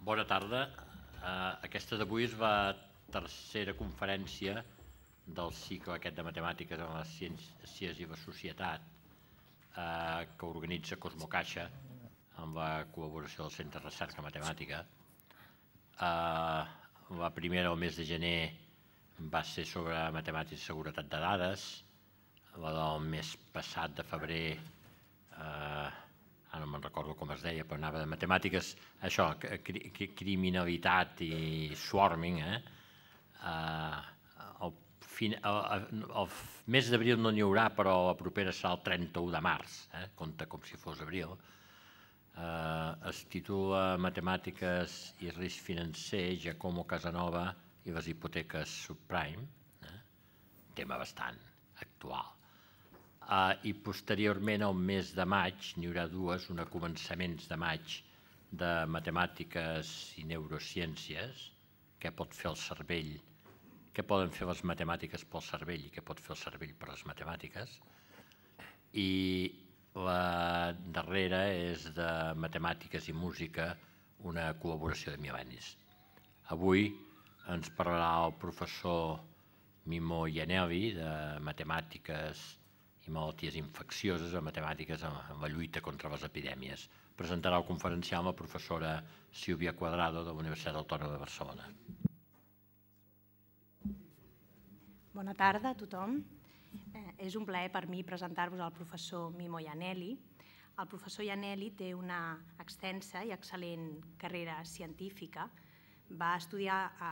Bona tarda. Uh, aquesta d'avui és la tercera conferència del cicle aquest de matemàtiques en les ciències i la societat uh, que organitza Cosmocaixa amb la col·laboració del Centre de Recerca Matemàtica. Uh, la primera, el mes de gener, va ser sobre matemàtiques i seguretat de dades. La del mes passat, de febrer, eh, ara no me'n recordo com es deia, però anava de matemàtiques, això, criminalitat i swarming, eh? eh? el, fin, el, el, el mes d'abril no n'hi haurà, però la propera serà el 31 de març, eh? compta com si fos abril. Eh, es titula Matemàtiques i risc financer, Giacomo Casanova i les hipoteques subprime. Eh? Tema bastant actual. Ah, i posteriorment al mes de maig n'hi haurà dues, una a començaments de maig de matemàtiques i neurociències, què pot fer el cervell, què poden fer les matemàtiques pel cervell i què pot fer el cervell per les matemàtiques. I la darrera és de matemàtiques i música, una col·laboració de Milenis. Avui ens parlarà el professor Mimó Ianelli de matemàtiques i malalties infeccioses a matemàtiques en la lluita contra les epidèmies. Presentarà el conferencial la professora Sílvia Quadrado de la Universitat Autònoma de Barcelona. Bona tarda a tothom. Eh, és un plaer per mi presentar-vos al professor Mimo Ianelli. El professor Ianelli té una extensa i excel·lent carrera científica. Va estudiar a,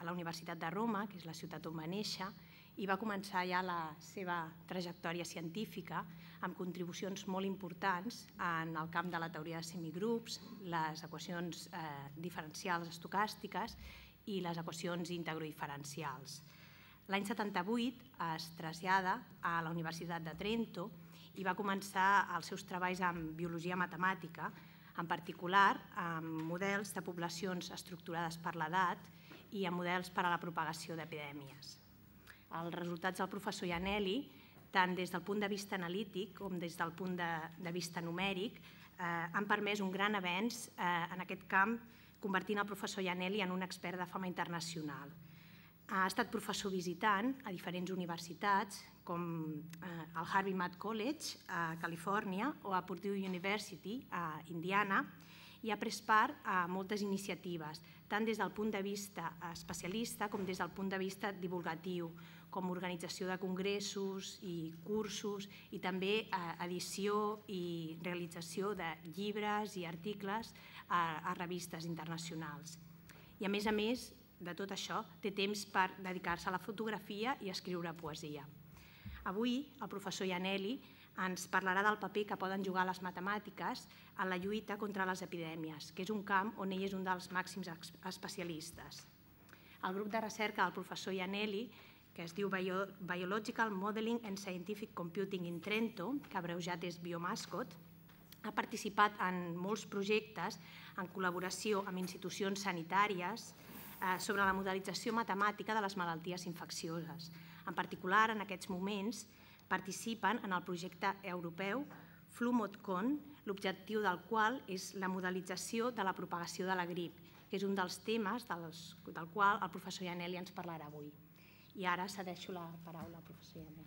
a la Universitat de Roma, que és la ciutat on va néixer, i va començar ja la seva trajectòria científica amb contribucions molt importants en el camp de la teoria de semigrups, les equacions eh, diferencials estocàstiques i les equacions integrodiferencials. L'any 78 es trasllada a la Universitat de Trento i va començar els seus treballs en biologia matemàtica, en particular amb models de poblacions estructurades per l'edat i amb models per a la propagació d'epidèmies els resultats del professor Ianelli, tant des del punt de vista analític com des del punt de, vista numèric, eh, han permès un gran avenç eh, en aquest camp, convertint el professor Ianelli en un expert de fama internacional. Ha estat professor visitant a diferents universitats, com eh, al Harvey Mudd College a Califòrnia o a Purdue University a Indiana, i ha pres part a moltes iniciatives, tant des del punt de vista especialista com des del punt de vista divulgatiu, com organització de congressos i cursos i també eh, edició i realització de llibres i articles a, a revistes internacionals. I a més a més de tot això, té temps per dedicar-se a la fotografia i escriure poesia. Avui, el professor Ianelli ens parlarà del paper que poden jugar les matemàtiques en la lluita contra les epidèmies, que és un camp on ell és un dels màxims especialistes. El grup de recerca del professor Ianelli que es diu Biological Modeling and Scientific Computing in Trento, que abreujat és Biomascot, ha participat en molts projectes en col·laboració amb institucions sanitàries eh, sobre la modelització matemàtica de les malalties infeccioses. En particular, en aquests moments, participen en el projecte europeu FluModCon, l'objectiu del qual és la modelització de la propagació de la grip, que és un dels temes dels, del qual el professor Janelli ens parlarà avui. I ara cedeixo la paraula al professor Iadè.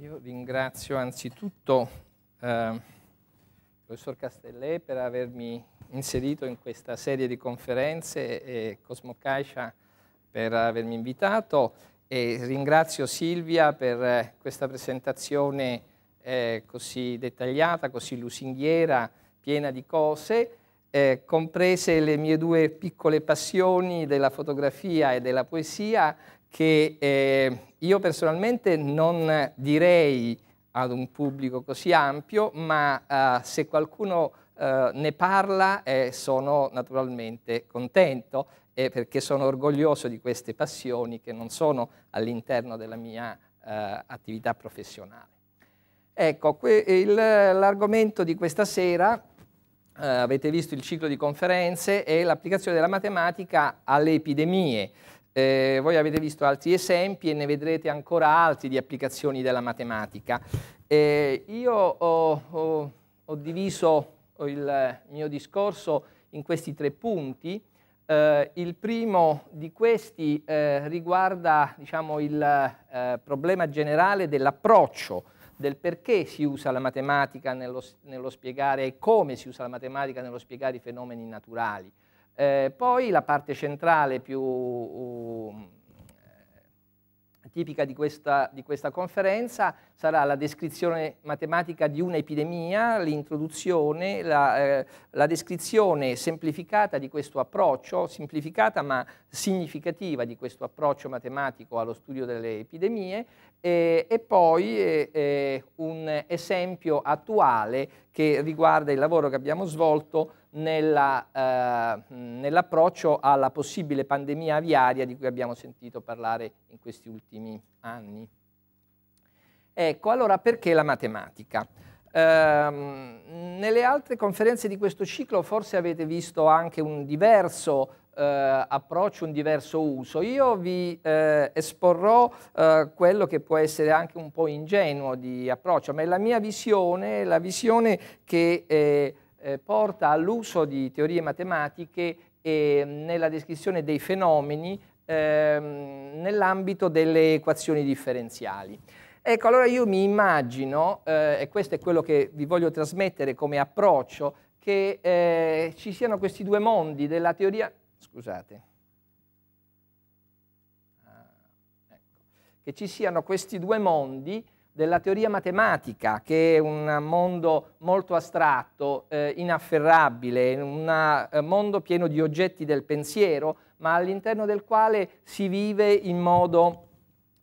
Io ringrazio anzitutto eh, il professor Castellè per avermi inserito in questa serie di conferenze e Cosmo Caixa per avermi invitato e ringrazio Silvia per questa presentazione eh, così dettagliata, così lusinghiera, piena di cose eh, comprese le mie due piccole passioni della fotografia e della poesia, che eh, io personalmente non direi ad un pubblico così ampio, ma eh, se qualcuno eh, ne parla eh, sono naturalmente contento eh, perché sono orgoglioso di queste passioni che non sono all'interno della mia attività professionale. Ecco, l'argomento di questa sera eh, avete visto il ciclo di conferenze, è l'applicazione della matematica alle epidemie. Eh, voi avete visto altri esempi e ne vedrete ancora altri di applicazioni della matematica. Eh, io ho, ho, ho, diviso il mio discorso in questi tre punti. Eh, il primo di questi eh, riguarda diciamo, il eh, problema generale dell'approccio del perché si usa la matematica nello, nello spiegare e come si usa la matematica nello spiegare i fenomeni naturali. Eh, poi la parte centrale più uh, tipica di questa, di questa conferenza sarà la descrizione matematica di un'epidemia, l'introduzione, la, eh, la, descrizione semplificata di questo approccio, semplificata ma significativa di questo approccio matematico allo studio delle epidemie eh, e poi eh, eh, un esempio attuale che riguarda il lavoro che abbiamo svolto eh, nell'approccio alla possibile pandemia aviaria di cui abbiamo sentito parlare in questi ultimi anni. Ecco, allora perché la matematica? Ehm, nelle altre conferenze di questo ciclo forse avete visto anche un diverso eh, approccio, un diverso uso. Io vi eh, esporrò eh, quello che può essere anche un po' ingenuo di approccio, ma è la mia visione, la visione che eh, eh, porta all'uso di teorie matematiche e eh, nella descrizione dei fenomeni ehm, nell'ambito delle equazioni differenziali. Ecco, allora io mi immagino, eh, e questo è quello che vi voglio trasmettere come approccio, che eh, ci siano questi due mondi della teoria, scusate, ah, ecco. che ci siano questi due mondi della teoria matematica, che è un mondo molto astratto, eh, inafferrabile, un eh, mondo pieno di oggetti del pensiero, ma all'interno del quale si vive in modo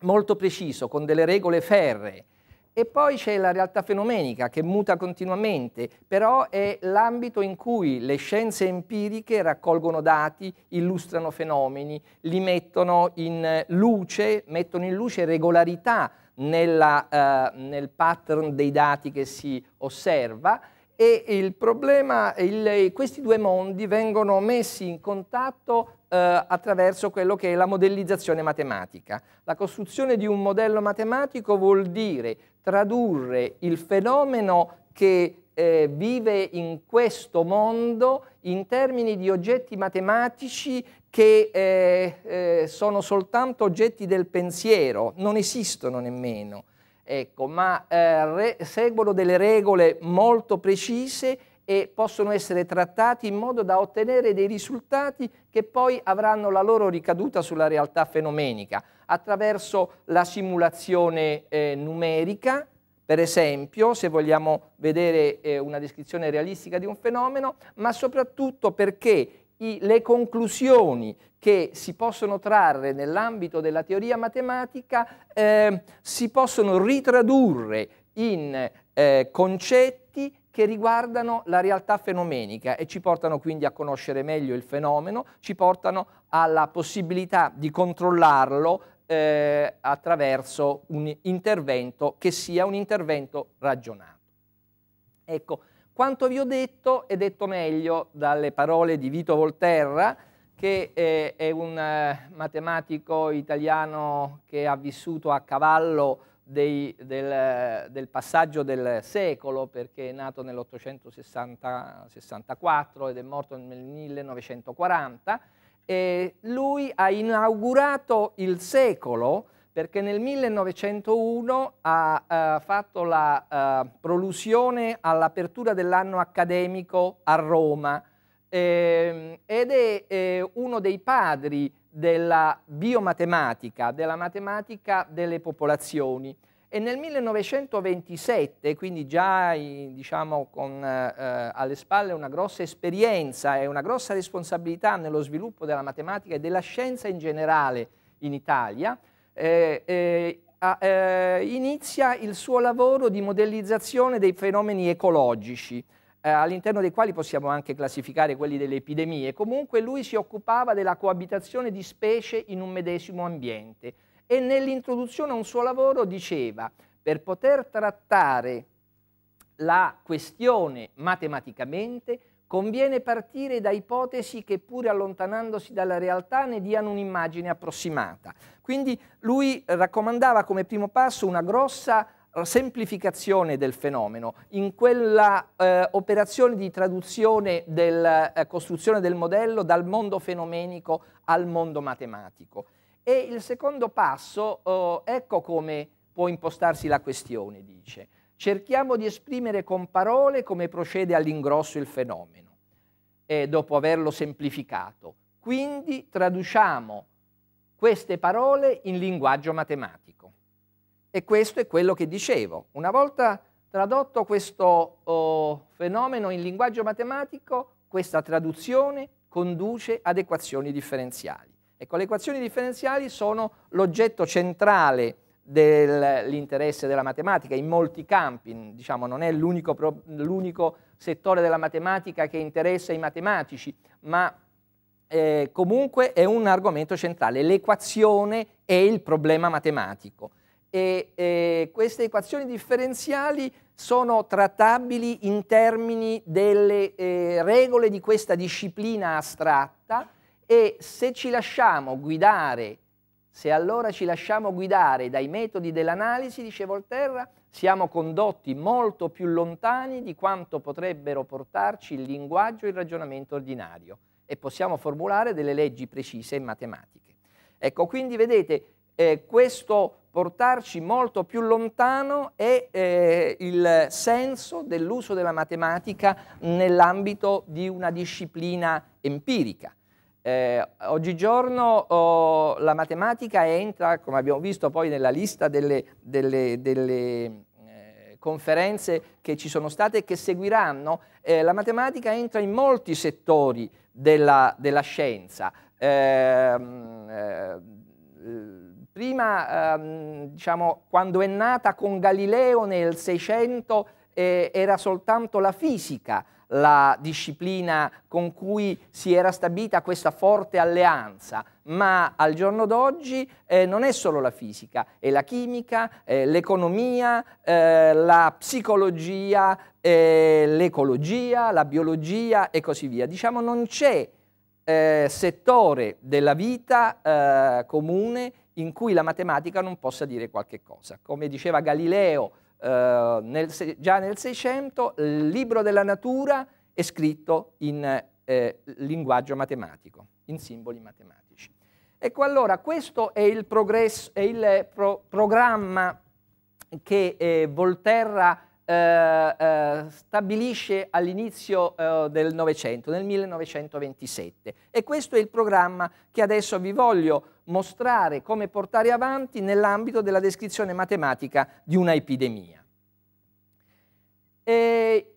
molto preciso, con delle regole ferree. E poi c'è la realtà fenomenica che muta continuamente, però è l'ambito in cui le scienze empiriche raccolgono dati, illustrano fenomeni, li mettono in luce, mettono in luce regolarità nella, eh, nel pattern dei dati che si osserva e il problema, il, questi due mondi vengono messi in contatto eh, attraverso quello che è la modellizzazione matematica. La costruzione di un modello matematico vuol dire tradurre il fenomeno che eh, vive in questo mondo in termini di oggetti matematici che eh, eh sono soltanto oggetti del pensiero, non esistono nemmeno. Ecco, ma eh, re, seguono delle regole molto precise e possono essere trattati in modo da ottenere dei risultati che poi avranno la loro ricaduta sulla realtà fenomenica attraverso la simulazione eh, numerica per esempio, se vogliamo vedere eh, una descrizione realistica di un fenomeno, ma soprattutto perché i, le conclusioni che si possono trarre nell'ambito della teoria matematica eh, si possono ritradurre in eh, concetti che riguardano la realtà fenomenica e ci portano quindi a conoscere meglio il fenomeno, ci portano alla possibilità di controllarlo eh, attraverso un intervento che sia un intervento ragionato. Ecco, quanto vi ho detto è detto meglio dalle parole di Vito Volterra, che eh, è un eh, matematico italiano che ha vissuto a cavallo dei, del, del, passaggio del secolo perché è nato nell'864 ed è morto nel 1940 e lui ha inaugurato il secolo perché nel 1901 ha eh, fatto la eh, prolusione all'apertura dell'anno accademico a Roma eh, ed è eh, uno dei padri della biomatematica, della matematica delle popolazioni. E nel 1927, quindi già diciamo, con eh, alle spalle una grossa esperienza e una grossa responsabilità nello sviluppo della matematica e della scienza in generale in Italia, eh, eh, a, eh, inizia il suo lavoro di modellizzazione dei fenomeni ecologici eh, all'interno dei quali possiamo anche classificare quelli delle epidemie. Comunque lui si occupava della coabitazione di specie in un medesimo ambiente e nell'introduzione a un suo lavoro diceva per poter trattare la questione matematicamente conviene partire da ipotesi che pur allontanandosi dalla realtà ne diano un'immagine approssimata. Quindi lui raccomandava come primo passo una grossa semplificazione del fenomeno, in quella eh, operazione di traduzione della eh, costruzione del modello dal mondo fenomenico al mondo matematico. E il secondo passo, oh, ecco come può impostarsi la questione, dice. Cerchiamo di esprimere con parole come procede all'ingrosso il fenomeno, e dopo averlo semplificato. Quindi traduciamo queste parole in linguaggio matematico. E questo è quello che dicevo. Una volta tradotto questo oh, fenomeno in linguaggio matematico, questa traduzione conduce ad equazioni differenziali. Ecco, le equazioni differenziali sono l'oggetto centrale dell'interesse della matematica in molti campi, diciamo, non è l'unico, settore della matematica che interessa i matematici, ma eh, comunque è un argomento centrale. L'equazione è il problema matematico e eh, queste equazioni differenziali sono trattabili in termini delle eh, regole di questa disciplina astratta e se ci lasciamo guidare, se allora ci lasciamo guidare dai metodi dell'analisi, dice Volterra, siamo condotti molto più lontani di quanto potrebbero portarci il linguaggio e il ragionamento ordinario e possiamo formulare delle leggi precise in matematiche. Ecco, quindi vedete, eh, questo portarci molto più lontano è eh, il senso dell'uso della matematica nell'ambito di una disciplina empirica. Eh, oggigiorno oh, la matematica entra, come abbiamo visto poi nella lista delle, delle, delle eh, conferenze che ci sono state e che seguiranno, eh, la matematica entra in molti settori della, della scienza ehm, eh, prima ehm, diciamo, quando è nata con Galileo nel 600 eh, era soltanto la fisica la disciplina con cui si era stabilita questa forte alleanza, ma al giorno d'oggi eh, non è solo la fisica, è la chimica, eh, l'economia, eh, la psicologia, eh, l'ecologia, la biologia e così via. Diciamo non c'è eh, settore della vita eh, comune in cui la matematica non possa dire qualche cosa. Come diceva Galileo eh, nel, già nel Seicento, il libro della natura è scritto in eh, linguaggio matematico, in simboli matematici. Ecco allora, questo è il, progresso, è il pro, programma che eh, Volterra eh, eh, stabilisce all'inizio eh, del Novecento, nel 1927. E questo è il programma che adesso vi voglio mostrare come portare avanti nell'ambito della descrizione matematica di una epidemia. E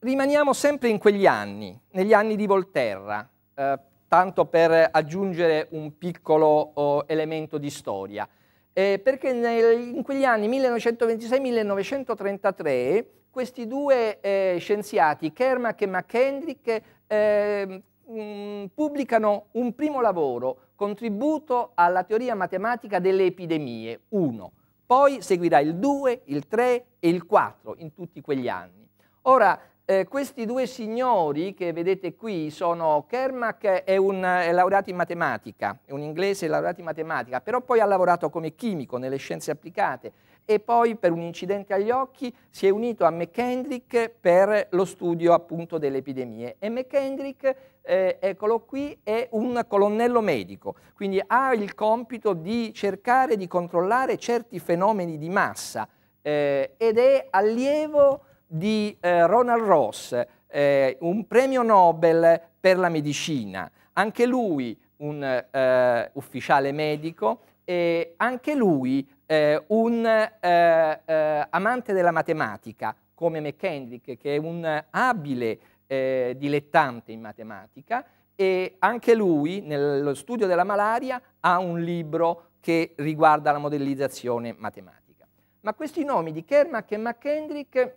rimaniamo sempre in quegli anni, negli anni di Volterra, eh, tanto per aggiungere un piccolo oh, elemento di storia. Eh, perché nel, in quegli anni 1926-1933 questi due eh, scienziati, Kermack e McKendrick, eh, mh, pubblicano un primo lavoro Contributo alla teoria matematica delle epidemie 1. Poi seguirà il 2, il 3 e il 4 in tutti quegli anni. Ora, eh, questi due signori che vedete qui sono Kermack è un è eh, laureato in matematica, è un inglese laureato in matematica, però poi ha lavorato come chimico nelle scienze applicate, e poi per un incidente agli occhi si è unito a McKendrick per lo studio appunto delle epidemie. E McKendrick, eh, eccolo qui, è un colonnello medico, quindi ha il compito di cercare di controllare certi fenomeni di massa eh, ed è allievo di eh, Ronald Ross, eh, un premio Nobel per la medicina. Anche lui un eh, ufficiale medico e anche lui eh, un eh, eh, amante della matematica come McKendrick, che è un abile eh, dilettante in matematica, e anche lui, nello studio della malaria, ha un libro che riguarda la modellizzazione matematica. Ma questi nomi di Kermack e McKendrick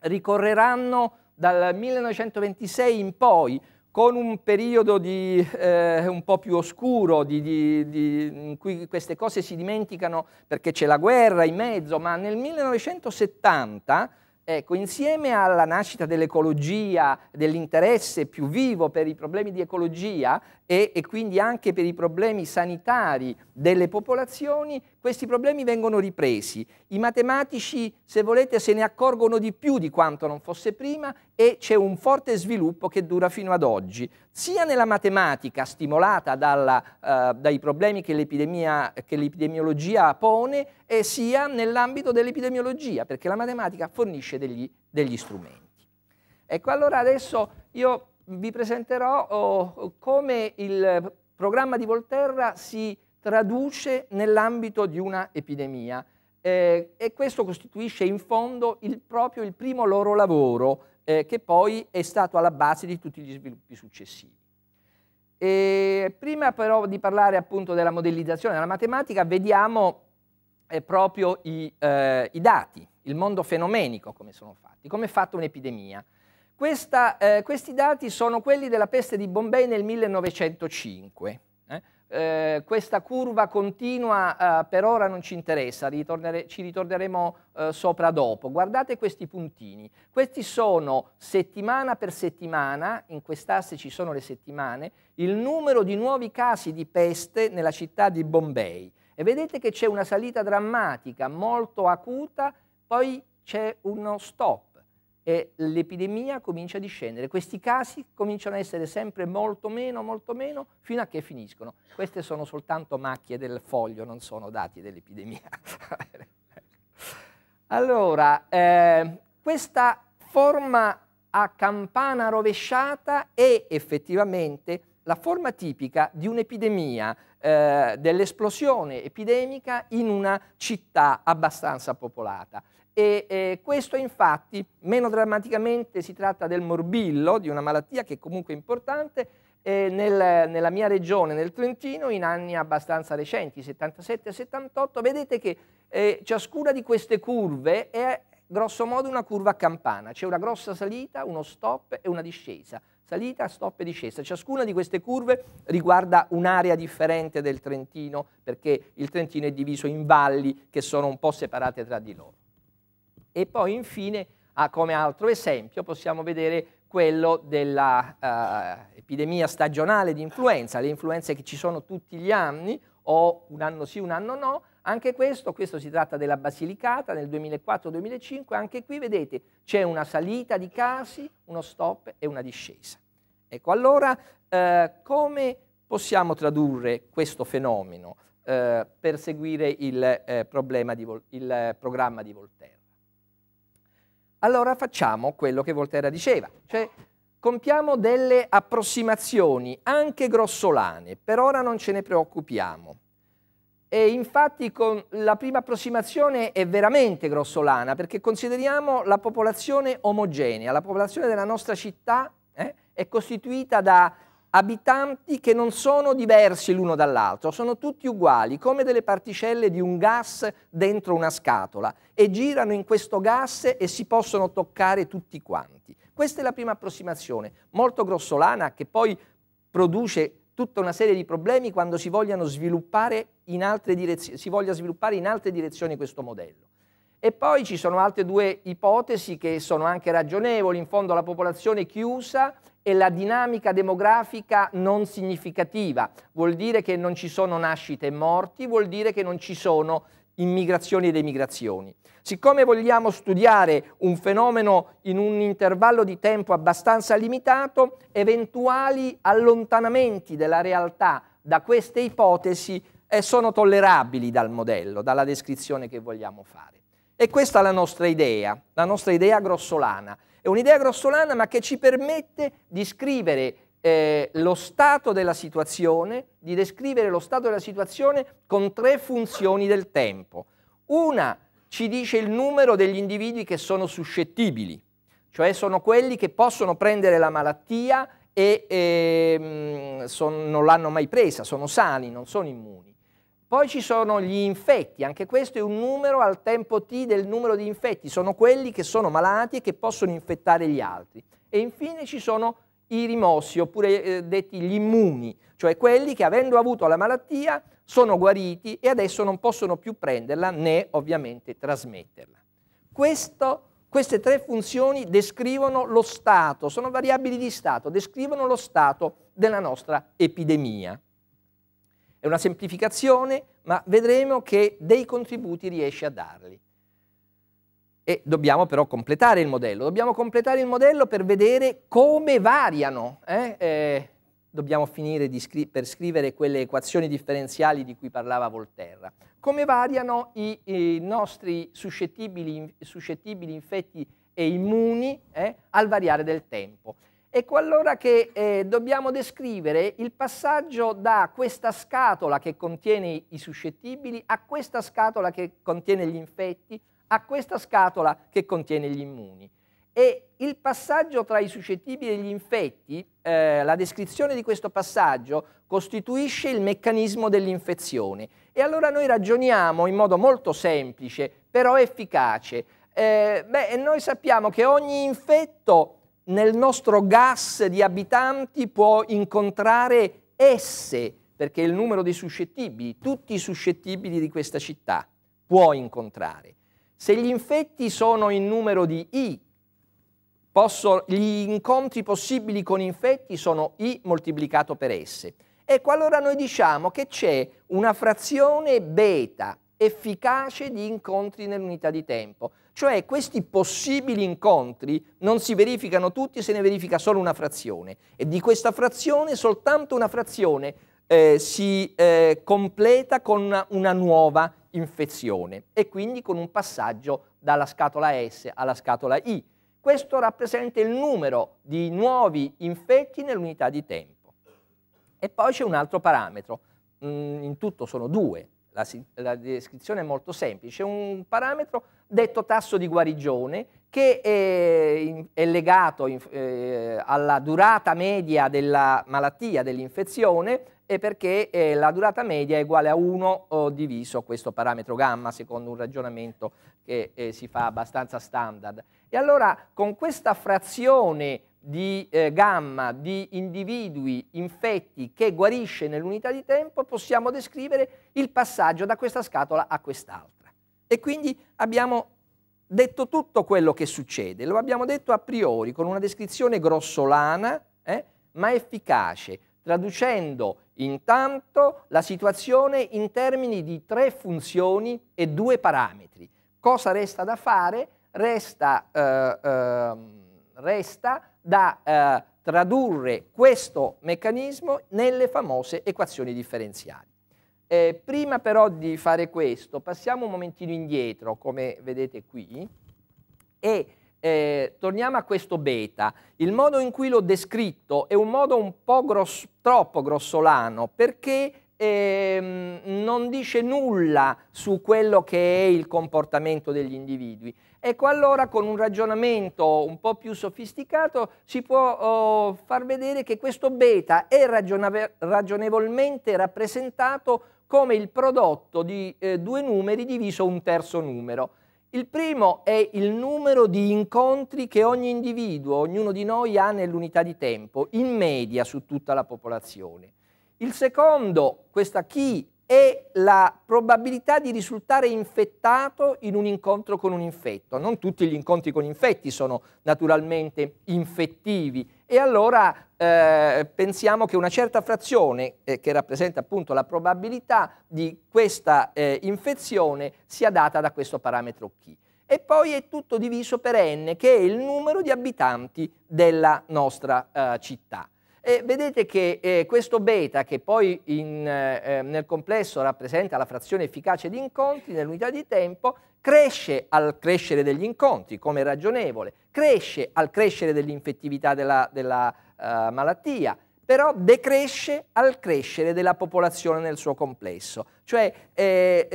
ricorreranno dal 1926 in poi, con un periodo di, eh, un po' più oscuro, di, di, di, in cui queste cose si dimenticano perché c'è la guerra in mezzo, ma nel 1970, ecco, insieme alla nascita dell'ecologia, dell'interesse più vivo per i problemi di ecologia e, e quindi anche per i problemi sanitari delle popolazioni, questi problemi vengono ripresi. I matematici, se volete, se ne accorgono di più di quanto non fosse prima e c'è un forte sviluppo che dura fino ad oggi, sia nella matematica stimolata dalla, eh, dai problemi che, l'epidemiologia pone, e sia nell'ambito dell'epidemiologia, perché la matematica fornisce degli, degli, strumenti. Ecco, allora adesso io vi presenterò oh, come il programma di Volterra si traduce nell'ambito di una epidemia. Eh, e questo costituisce in fondo il, proprio il primo loro lavoro, eh, che poi è stato alla base di tutti gli sviluppi successivi. E prima però di parlare appunto della modellizzazione della matematica, vediamo eh, proprio i, eh, i, dati, il mondo fenomenico come sono fatti, come è fatta un'epidemia. Eh, questi dati sono quelli della peste di Bombay nel 1905 eh, questa curva continua eh, per ora non ci interessa, ritornere, ci ritorneremo eh, sopra dopo. Guardate questi puntini, questi sono settimana per settimana, in quest'asse ci sono le settimane, il numero di nuovi casi di peste nella città di Bombay. E vedete che c'è una salita drammatica, molto acuta, poi c'è uno stop e l'epidemia comincia a discendere. Questi casi cominciano a essere sempre molto meno, molto meno, fino a che finiscono. Queste sono soltanto macchie del foglio, non sono dati dell'epidemia. allora, eh, questa forma a campana rovesciata è effettivamente la forma tipica di un'epidemia, eh, dell'esplosione epidemica in una città abbastanza popolata. E eh, questo infatti, meno drammaticamente, si tratta del morbillo, di una malattia che è comunque importante, eh, nel, nella mia regione, nel Trentino, in anni abbastanza recenti, 77 e 78, vedete che eh, ciascuna di queste curve è grosso modo una curva a campana, c'è una grossa salita, uno stop e una discesa, salita, stop e discesa. Ciascuna di queste curve riguarda un'area differente del Trentino, perché il Trentino è diviso in valli che sono un po' separate tra di loro. E poi infine, ah, come altro esempio, possiamo vedere quello dell'epidemia eh, uh, stagionale di influenza, le influenze che ci sono tutti gli anni, o un anno sì, un anno no, anche questo, questo si tratta della Basilicata nel 2004-2005, anche qui vedete c'è una salita di casi, uno stop e una discesa. Ecco, allora eh, come possiamo tradurre questo fenomeno eh, per seguire il, eh, il eh, programma di Voltaire? allora facciamo quello che Volterra diceva, cioè compiamo delle approssimazioni anche grossolane, per ora non ce ne preoccupiamo. E infatti la prima approssimazione è veramente grossolana perché consideriamo la popolazione omogenea, la popolazione della nostra città eh, è costituita da abitanti che non sono diversi l'uno dall'altro, sono tutti uguali, come delle particelle di un gas dentro una scatola e girano in questo gas e si possono toccare tutti quanti. Questa è la prima approssimazione, molto grossolana, che poi produce tutta una serie di problemi quando si, sviluppare si voglia sviluppare in altre direzioni questo modello. E poi ci sono altre due ipotesi che sono anche ragionevoli, in fondo la popolazione chiusa e la dinamica demografica non significativa. Vuol dire che non ci sono nascite e morti, vuol dire che non ci sono immigrazioni ed emigrazioni. Siccome vogliamo studiare un fenomeno in un intervallo di tempo abbastanza limitato, eventuali allontanamenti della realtà da queste ipotesi eh, sono tollerabili dal modello, dalla descrizione che vogliamo fare. E questa è la nostra idea, la nostra idea grossolana. È un'idea grossolana ma che ci permette di scrivere eh, lo stato della situazione, di descrivere lo stato della situazione con tre funzioni del tempo. Una ci dice il numero degli individui che sono suscettibili, cioè sono quelli che possono prendere la malattia e, e ehm, son, non l'hanno mai presa, sono sani, non sono immuni. Poi ci sono gli infetti, anche questo è un numero al tempo t del numero di infetti, sono quelli che sono malati e che possono infettare gli altri. E infine ci sono i rimossi, oppure eh, detti gli immuni, cioè quelli che avendo avuto la malattia sono guariti e adesso non possono più prenderla né ovviamente trasmetterla. Questo, queste tre funzioni descrivono lo stato, sono variabili di stato, descrivono lo stato della nostra epidemia. È una semplificazione, ma vedremo che dei contributi riesce a darli. E dobbiamo però completare il modello. Dobbiamo completare il modello per vedere come variano. Eh? Eh, dobbiamo finire scri per scrivere quelle equazioni differenziali di cui parlava Volterra. Come variano i, i nostri suscettibili, suscettibili infetti e immuni eh, al variare del tempo. Ecco allora che eh, dobbiamo descrivere il passaggio da questa scatola che contiene i suscettibili a questa scatola che contiene gli infetti, a questa scatola che contiene gli immuni. E il passaggio tra i suscettibili e gli infetti, eh, la descrizione di questo passaggio costituisce il meccanismo dell'infezione. E allora noi ragioniamo in modo molto semplice, però efficace. Eh, beh, noi sappiamo che ogni infetto nel nostro gas di abitanti può incontrare S, perché il numero dei suscettibili, tutti i suscettibili di questa città, può incontrare. Se gli infetti sono in numero di I, posso, gli incontri possibili con infetti sono I moltiplicato per S. Ecco, allora noi diciamo che c'è una frazione beta efficace di incontri nell'unità di tempo. Cioè questi possibili incontri non si verificano tutti, se ne verifica solo una frazione e di questa frazione soltanto una frazione eh, si eh, completa con una, una nuova infezione e quindi con un passaggio dalla scatola S alla scatola I. Questo rappresenta il numero di nuovi infetti nell'unità di tempo. E poi c'è un altro parametro, mm, in tutto sono due, la, la, descrizione è molto semplice, un parametro detto tasso di guarigione che è, è legato in, eh, alla durata media della malattia, dell'infezione, e perché eh, la durata media è uguale a 1 oh, diviso questo parametro gamma, secondo un ragionamento che eh, si fa abbastanza standard. E allora con questa frazione di eh, gamma di individui infetti che guarisce nell'unità di tempo, possiamo descrivere il passaggio da questa scatola a quest'altra. E quindi abbiamo detto tutto quello che succede, lo abbiamo detto a priori con una descrizione grossolana eh, ma efficace, traducendo intanto la situazione in termini di tre funzioni e due parametri. Cosa resta da fare? Resta, eh, eh, resta da eh, tradurre questo meccanismo nelle famose equazioni differenziali. Eh, prima però di fare questo passiamo un momentino indietro, come vedete qui, e eh, torniamo a questo beta. Il modo in cui l'ho descritto è un modo un po' grosso, troppo grossolano perché ehm, non dice nulla su quello che è il comportamento degli individui. Ecco allora con un ragionamento un po' più sofisticato si può oh, far vedere che questo beta è ragionevolmente rappresentato come il prodotto di eh, due numeri diviso un terzo numero. Il primo è il numero di incontri che ogni individuo, ognuno di noi ha nell'unità di tempo, in media su tutta la popolazione. Il secondo, questa chi è la probabilità di risultare infettato in un incontro con un infetto. Non tutti gli incontri con infetti sono naturalmente infettivi e allora eh, pensiamo che una certa frazione, eh, che rappresenta appunto la probabilità di questa eh, infezione, sia data da questo parametro chi. E poi è tutto diviso per n, che è il numero di abitanti della nostra eh, città. E vedete che eh, questo beta, che poi in, eh, eh, nel complesso rappresenta la frazione efficace di incontri nell'unità di tempo, cresce al crescere degli incontri, come ragionevole, cresce al crescere dell'infettività della, della eh, malattia, però decresce al crescere della popolazione nel suo complesso. Cioè eh,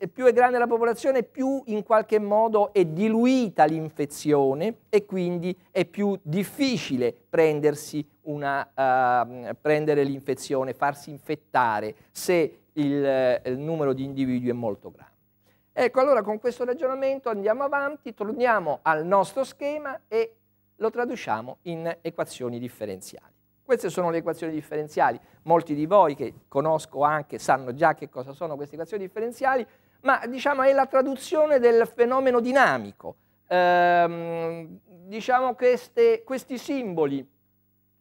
eh, più è grande la popolazione, più in qualche modo è diluita l'infezione e quindi è più difficile prendersi una, uh, prendere l'infezione, farsi infettare se il, eh, il numero di individui è molto grande. Ecco, allora con questo ragionamento andiamo avanti, torniamo al nostro schema e lo traduciamo in equazioni differenziali. Queste sono le equazioni differenziali, molti di voi che conosco anche sanno già che cosa sono queste equazioni differenziali, ma diciamo è la traduzione del fenomeno dinamico. Ehm, diciamo queste, questi simboli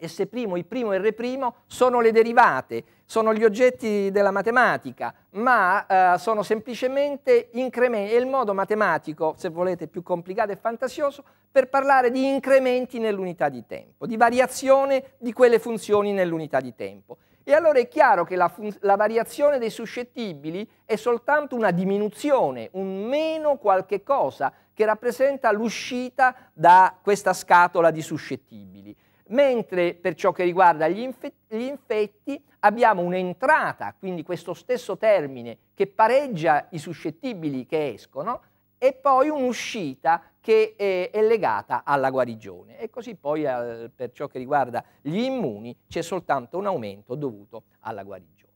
S', I' primo e R' sono le derivate, sono gli oggetti della matematica, ma eh, sono semplicemente incrementi, è il modo matematico, se volete, più complicato e fantasioso, per parlare di incrementi nell'unità di tempo, di variazione di quelle funzioni nell'unità di tempo. E allora è chiaro che la, la variazione dei suscettibili è soltanto una diminuzione, un meno qualche cosa, che rappresenta l'uscita da questa scatola di suscettibili mentre per ciò che riguarda gli, inf gli infetti abbiamo un'entrata, quindi questo stesso termine che pareggia i suscettibili che escono, e poi un'uscita che è, eh, è, legata alla guarigione. E così poi al, eh, per ciò che riguarda gli immuni c'è soltanto un aumento dovuto alla guarigione.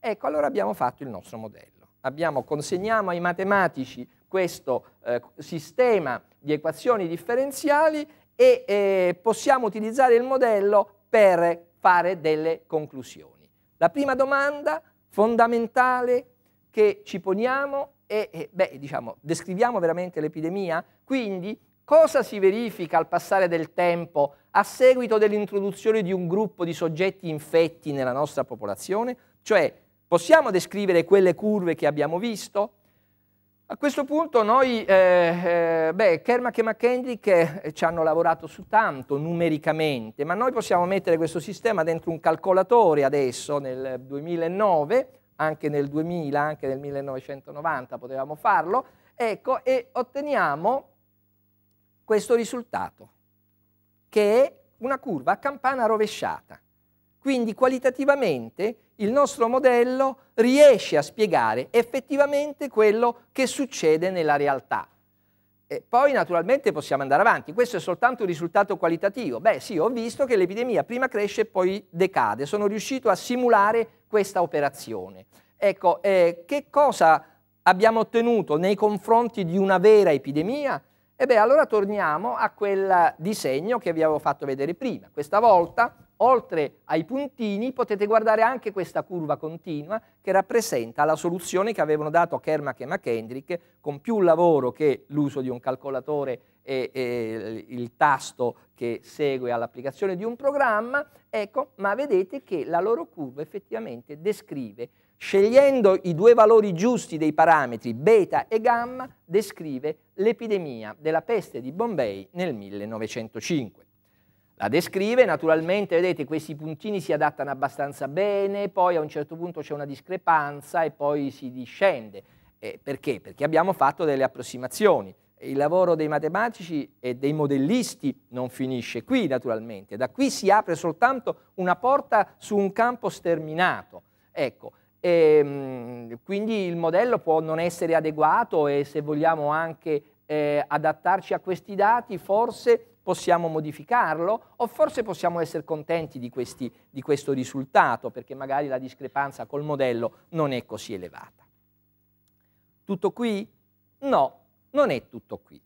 Ecco, allora abbiamo fatto il nostro modello. Abbiamo, consegniamo ai matematici questo eh, sistema di equazioni differenziali e eh, possiamo utilizzare il modello per fare delle conclusioni. La prima domanda fondamentale che ci poniamo è, eh, beh, diciamo, descriviamo veramente l'epidemia? Quindi cosa si verifica al passare del tempo a seguito dell'introduzione di un gruppo di soggetti infetti nella nostra popolazione? Cioè, possiamo descrivere quelle curve che abbiamo visto? A questo punto noi, eh, eh beh, Kermack e McKendrick eh, ci hanno lavorato su tanto numericamente, ma noi possiamo mettere questo sistema dentro un calcolatore adesso nel 2009, anche nel 2000, anche nel 1990 potevamo farlo, ecco, e otteniamo questo risultato, che è una curva a campana rovesciata. Quindi qualitativamente il nostro modello riesce a spiegare effettivamente quello che succede nella realtà. E poi naturalmente possiamo andare avanti, questo è soltanto un risultato qualitativo. Beh sì, ho visto che l'epidemia prima cresce e poi decade, sono riuscito a simulare questa operazione. Ecco, eh, che cosa abbiamo ottenuto nei confronti di una vera epidemia? E beh, allora torniamo a quel disegno che vi avevo fatto vedere prima. Questa volta oltre ai puntini potete guardare anche questa curva continua che rappresenta la soluzione che avevano dato Kermack e McKendrick con più lavoro che l'uso di un calcolatore e, e il tasto che segue all'applicazione di un programma, ecco, ma vedete che la loro curva effettivamente descrive, scegliendo i due valori giusti dei parametri beta e gamma, descrive l'epidemia della peste di Bombay nel 1905. La descrive, naturalmente, vedete, questi puntini si adattano abbastanza bene, poi a un certo punto c'è una discrepanza e poi si discende. Eh, perché? Perché abbiamo fatto delle approssimazioni. Il lavoro dei matematici e dei modellisti non finisce qui, naturalmente. Da qui si apre soltanto una porta su un campo sterminato. Ecco, e, ehm, quindi il modello può non essere adeguato e se vogliamo anche eh, adattarci a questi dati, forse possiamo modificarlo o forse possiamo essere contenti di, questi, di questo risultato perché magari la discrepanza col modello non è così elevata. Tutto qui? No, non è tutto qui.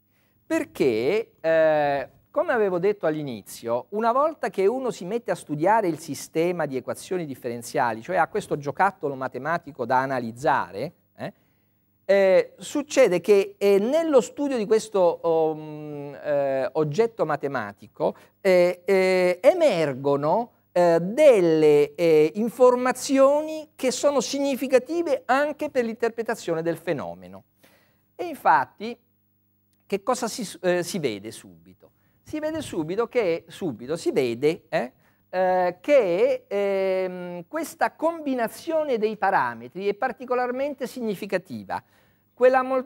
Perché, eh, come avevo detto all'inizio, una volta che uno si mette a studiare il sistema di equazioni differenziali, cioè ha questo giocattolo matematico da analizzare, eh, eh, succede che eh, nello studio di questo um, eh, oggetto matematico eh, eh, emergono eh, delle informazioni che sono significative anche per l'interpretazione del fenomeno. E infatti, che cosa si, si vede subito? Si vede subito che, subito, si vede, eh, che ehm, questa combinazione dei parametri è particolarmente significativa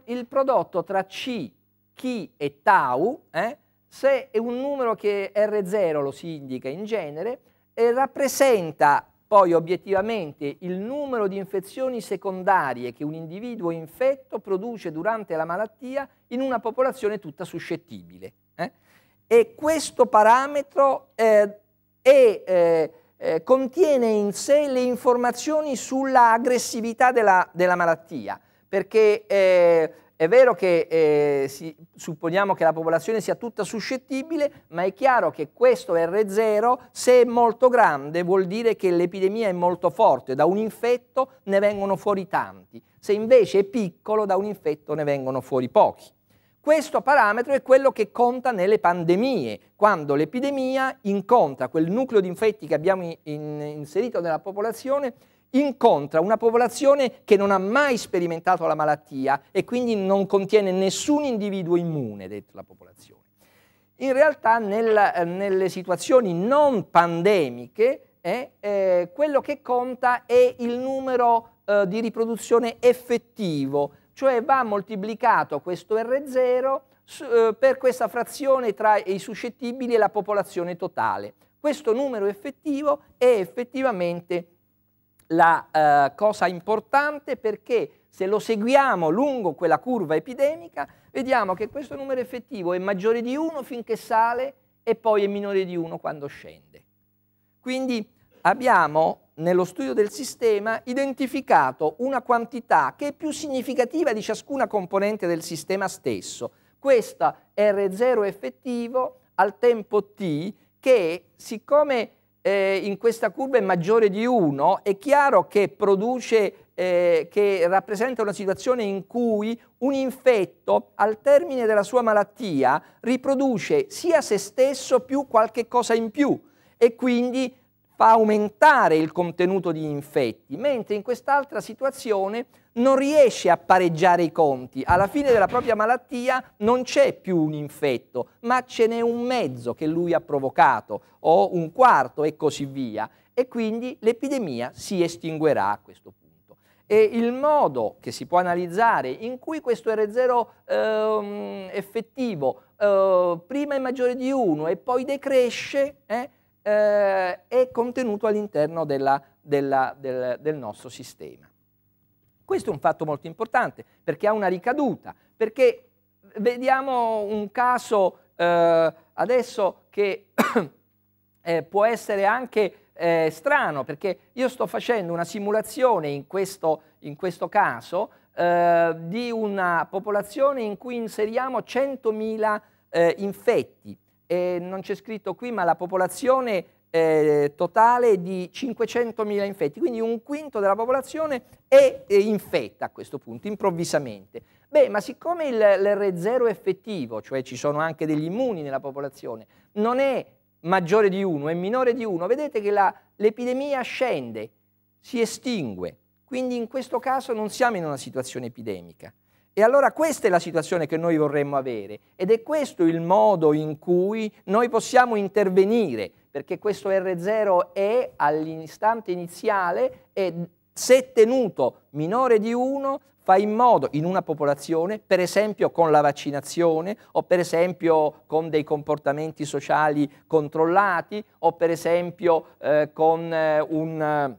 il prodotto tra C, Chi e Tau, eh, se è un numero che R0 lo si indica in genere, eh, rappresenta poi obiettivamente il numero di infezioni secondarie che un individuo infetto produce durante la malattia in una popolazione tutta suscettibile. Eh? E questo parametro eh, è, eh, eh contiene in sé le informazioni sulla aggressività della, della malattia perché eh, è vero che eh, si, supponiamo che la popolazione sia tutta suscettibile, ma è chiaro che questo R0, se è molto grande, vuol dire che l'epidemia è molto forte, da un infetto ne vengono fuori tanti, se invece è piccolo, da un infetto ne vengono fuori pochi. Questo parametro è quello che conta nelle pandemie, quando l'epidemia incontra quel nucleo di infetti che abbiamo in, in, inserito nella popolazione incontra una popolazione che non ha mai sperimentato la malattia e quindi non contiene nessun individuo immune dentro la popolazione. In realtà nella, eh, nelle situazioni non pandemiche eh, eh, quello che conta è il numero eh, di riproduzione effettivo, cioè va moltiplicato questo R0 su, eh, per questa frazione tra i suscettibili e la popolazione totale. Questo numero effettivo è effettivamente la eh, cosa importante perché se lo seguiamo lungo quella curva epidemica, vediamo che questo numero effettivo è maggiore di 1 finché sale e poi è minore di 1 quando scende. Quindi abbiamo nello studio del sistema identificato una quantità che è più significativa di ciascuna componente del sistema stesso. Questa R0 effettivo al tempo t che siccome eh, in questa curva è maggiore di 1, è chiaro che produce eh, che rappresenta una situazione in cui un infetto al termine della sua malattia riproduce sia se stesso più qualche cosa in più e quindi fa aumentare il contenuto di infetti, mentre in quest'altra situazione non riesce a pareggiare i conti. Alla fine della propria malattia non c'è più un infetto, ma ce n'è un mezzo che lui ha provocato, o un quarto e così via. E quindi l'epidemia si estinguerà a questo punto. E il modo che si può analizzare in cui questo R0 ehm, effettivo eh, prima è maggiore di 1 e poi decresce eh, eh, è contenuto all'interno del, del nostro sistema. Questo è un fatto molto importante perché ha una ricaduta, perché eh, vediamo un caso eh, adesso che eh, può essere anche eh, strano perché io sto facendo una simulazione in questo, in questo caso eh, di una popolazione in cui inseriamo 100.000 eh, infetti. E non c'è scritto qui, ma la popolazione eh, totale di 500.000 infetti, quindi un quinto della popolazione è, è eh, infetta a questo punto, improvvisamente. Beh, ma siccome il, l'R0 effettivo, cioè ci sono anche degli immuni nella popolazione, non è maggiore di 1, è minore di 1, vedete che la, l'epidemia scende, si estingue. Quindi in questo caso non siamo in una situazione epidemica. E allora questa è la situazione che noi vorremmo avere ed è questo il modo in cui noi possiamo intervenire perché questo R0 è all'istante iniziale e se tenuto minore di 1 fa in modo in una popolazione, per esempio con la vaccinazione o per esempio con dei comportamenti sociali controllati o per esempio eh, con eh, un...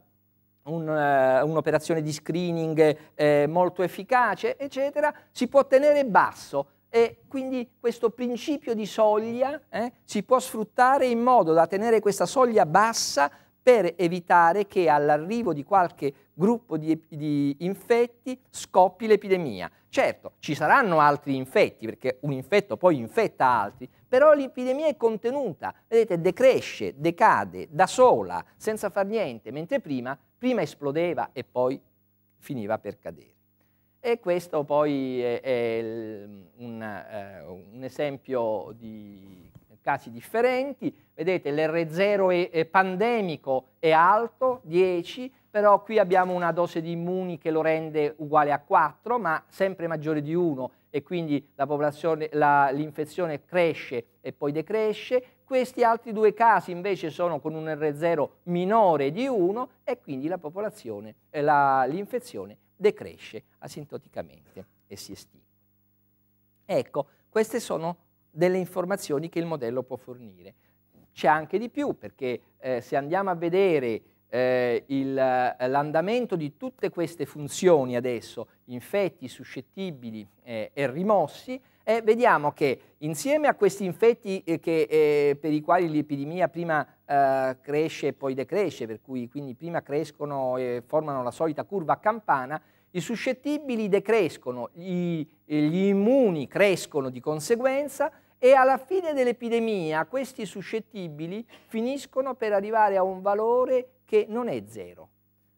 Un, uh, un'operazione di screening eh, molto efficace, eccetera, si può tenere basso e quindi questo principio di soglia eh, si può sfruttare in modo da tenere questa soglia bassa per evitare che all'arrivo di qualche gruppo di, di, infetti scoppi l'epidemia. Certo, ci saranno altri infetti, perché un infetto poi infetta altri, però l'epidemia è contenuta, vedete, decresce, decade da sola, senza far niente, mentre prima, prima esplodeva e poi finiva per cadere. E questo poi è, è un, uh, un, esempio di casi differenti. Vedete, l'R0 è, è pandemico è alto, 10, però qui abbiamo una dose di immuni che lo rende uguale a 4, ma sempre maggiore di 1 e quindi l'infezione cresce e poi decresce. Questi altri due casi invece sono con un R0 minore di 1 e quindi eh, l'infezione decresce asintoticamente e si estingue. Ecco, queste sono delle informazioni che il modello può fornire. C'è anche di più perché eh, se andiamo a vedere eh, eh, l'andamento di tutte queste funzioni adesso, infetti, suscettibili eh, e rimossi, eh, vediamo che insieme a questi infetti eh, che, eh, per i quali l'epidemia prima eh, cresce e poi decresce, per cui quindi prima crescono e formano la solita curva a campana, i suscettibili decrescono, gli, eh, gli immuni crescono di conseguenza e alla fine dell'epidemia questi suscettibili finiscono per arrivare a un valore che non è zero.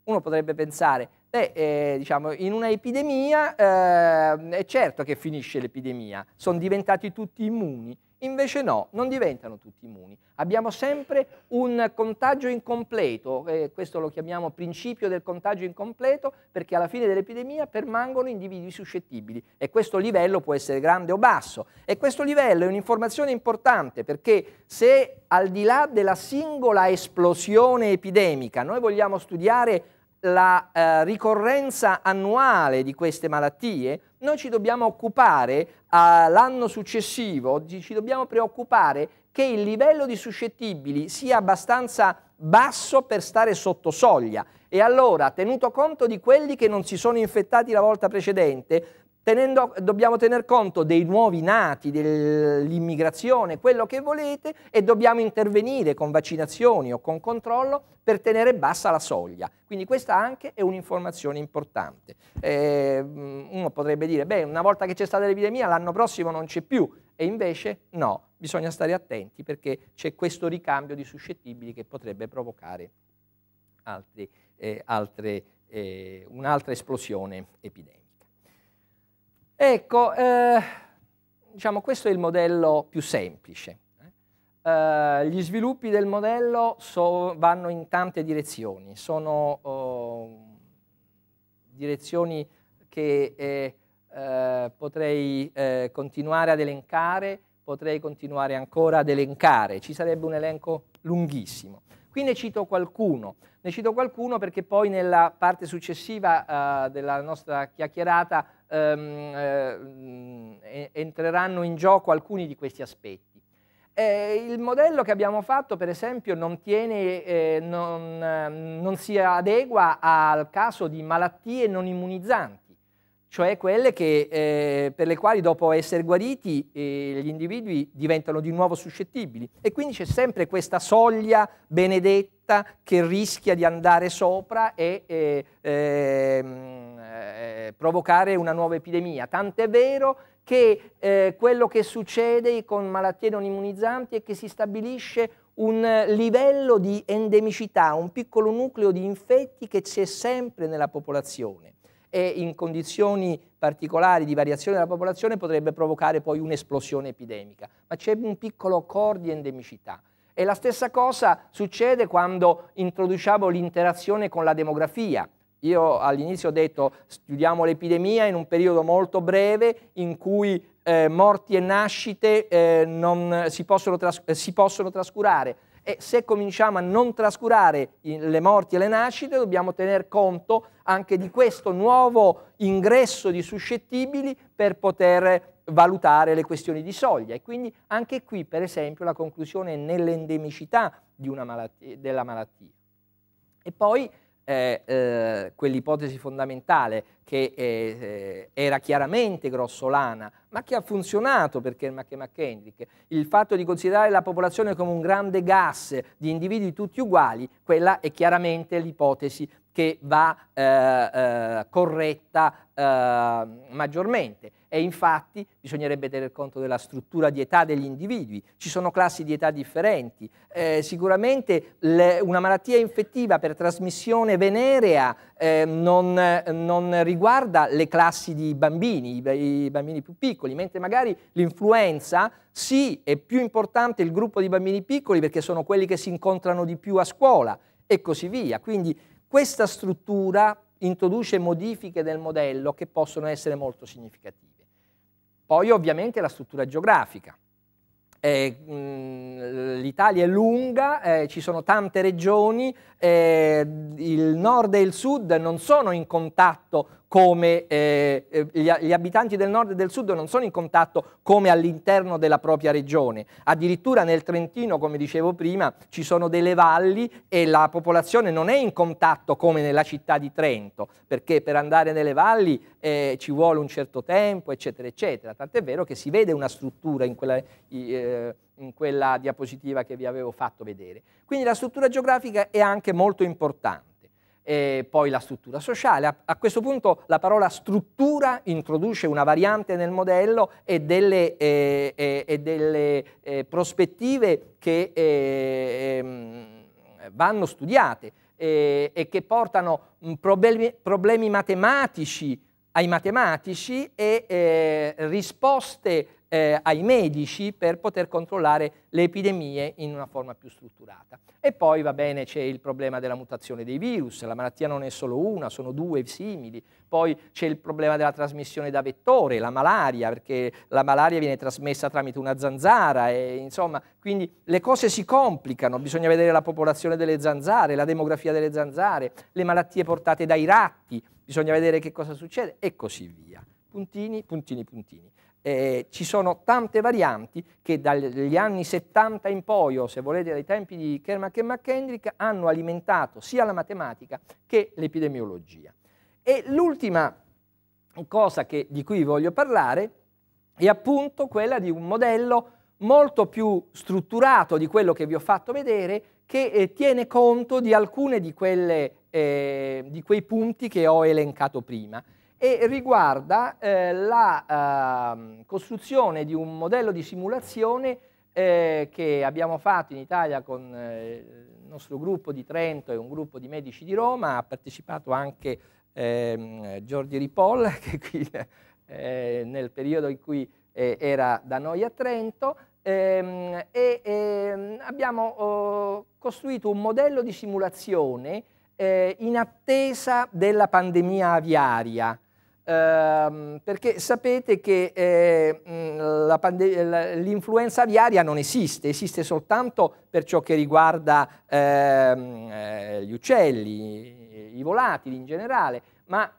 Uno potrebbe pensare, beh, eh, diciamo, in una epidemia eh, è certo che finisce l'epidemia, sono diventati tutti immuni, Invece no, non diventano tutti immuni. Abbiamo sempre un contagio incompleto, eh, questo lo chiamiamo principio del contagio incompleto, perché alla fine dell'epidemia permangono individui suscettibili e questo livello può essere grande o basso. E questo livello è un'informazione importante perché se al di là della singola esplosione epidemica noi vogliamo studiare la eh, ricorrenza annuale di queste malattie, noi ci dobbiamo occupare all'anno successivo, ci dobbiamo preoccupare che il livello di suscettibili sia abbastanza basso per stare sotto soglia e allora, tenuto conto di quelli che non si sono infettati la volta precedente, tenendo, dobbiamo tener conto dei nuovi nati, dell'immigrazione, quello che volete e dobbiamo intervenire con vaccinazioni o con controllo per tenere bassa la soglia. Quindi questa anche è un'informazione importante. Eh, uno potrebbe dire, beh, una volta che c'è stata l'epidemia l'anno prossimo non c'è più, e invece no, bisogna stare attenti perché c'è questo ricambio di suscettibili che potrebbe provocare altri, eh, altre, eh, un'altra esplosione epidemica. Ecco, eh, diciamo questo è il modello più semplice. Eh. eh, gli sviluppi del modello so, vanno in tante direzioni, sono oh, direzioni che eh, eh potrei eh, continuare ad elencare, potrei continuare ancora ad elencare, ci sarebbe un elenco lunghissimo. Qui ne cito qualcuno, ne cito qualcuno perché poi nella parte successiva eh, della nostra chiacchierata ehm, eh, entreranno in gioco alcuni di questi aspetti. Eh, il modello che abbiamo fatto, per esempio, non, tiene, eh, non, non si adegua al caso di malattie non immunizzanti cioè quelle che, eh, per le quali dopo essere guariti eh, gli individui diventano di nuovo suscettibili. E quindi c'è sempre questa soglia benedetta che rischia di andare sopra e eh, ehm, eh provocare una nuova epidemia. Tant'è vero che eh, quello che succede con malattie non immunizzanti è che si stabilisce un livello di endemicità, un piccolo nucleo di infetti che c'è sempre nella popolazione e in condizioni particolari di variazione della popolazione potrebbe provocare poi un'esplosione epidemica. Ma c'è un piccolo core di endemicità. E la stessa cosa succede quando introduciamo l'interazione con la demografia. Io all'inizio ho detto studiamo l'epidemia in un periodo molto breve in cui eh, morti e nascite eh, non, si, possono eh, si possono trascurare e se cominciamo a non trascurare le morti e le nascite dobbiamo tener conto anche di questo nuovo ingresso di suscettibili per poter valutare le questioni di soglia e quindi anche qui per esempio la conclusione è nell'endemicità malattia, della malattia. E poi eh, eh, quell'ipotesi fondamentale che eh, eh, era chiaramente grossolana, ma che ha funzionato per Kermack McKendrick, il fatto di considerare la popolazione come un grande gas di individui tutti uguali, quella è chiaramente l'ipotesi che va eh, eh corretta eh, maggiormente e infatti bisognerebbe tenere conto della struttura di età degli individui, ci sono classi di età differenti, eh, sicuramente le, una malattia infettiva per trasmissione venerea eh, non, non, riguarda le classi di bambini, i, i bambini più piccoli, mentre magari l'influenza sì è più importante il gruppo di bambini piccoli perché sono quelli che si incontrano di più a scuola e così via. Quindi questa struttura introduce modifiche del modello che possono essere molto significative. Poi ovviamente la struttura geografica. Eh, L'Italia è lunga, eh, ci sono tante regioni, eh, il nord e il sud non sono in contatto come eh, eh gli, gli, abitanti del nord e del sud non sono in contatto come all'interno della propria regione. Addirittura nel Trentino, come dicevo prima, ci sono delle valli e la popolazione non è in contatto come nella città di Trento, perché per andare nelle valli eh, ci vuole un certo tempo, eccetera, eccetera. Tant'è vero che si vede una struttura in quella... Eh, in quella diapositiva che vi avevo fatto vedere. Quindi la struttura geografica è anche molto importante e poi la struttura sociale. A, a, questo punto la parola struttura introduce una variante nel modello e delle, eh, eh, e delle eh, prospettive che ehm, vanno studiate e che portano mm, problemi, problemi matematici ai matematici e risposte eh, ai medici per poter controllare le epidemie in una forma più strutturata. E poi va bene c'è il problema della mutazione dei virus, la malattia non è solo una, sono due simili, poi c'è il problema della trasmissione da vettore, la malaria, perché la malaria viene trasmessa tramite una zanzara, e, insomma, quindi le cose si complicano, bisogna vedere la popolazione delle zanzare, la demografia delle zanzare, le malattie portate dai ratti, bisogna vedere che cosa succede e così via. Puntini, puntini, puntini eh, ci sono tante varianti che dagli anni 70 in poi, o se volete dai tempi di Kermack e McKendrick, hanno alimentato sia la matematica che l'epidemiologia. E l'ultima cosa che, di cui vi voglio parlare è appunto quella di un modello molto più strutturato di quello che vi ho fatto vedere, che eh, tiene conto di alcuni di, eh, di quei punti che ho elencato prima e riguarda eh, la eh, costruzione di un modello di simulazione eh, che abbiamo fatto in Italia con eh, il nostro gruppo di Trento e un gruppo di medici di Roma, ha partecipato anche Giorgi ehm, Ripoll che qui eh, nel periodo in cui eh, era da noi a Trento ehm, e ehm, abbiamo oh, costruito un modello di simulazione in attesa della pandemia aviaria ehm, perché sapete che eh, l'influenza aviaria non esiste, esiste soltanto per ciò che riguarda ehm, eh, gli uccelli, i volatili in generale, ma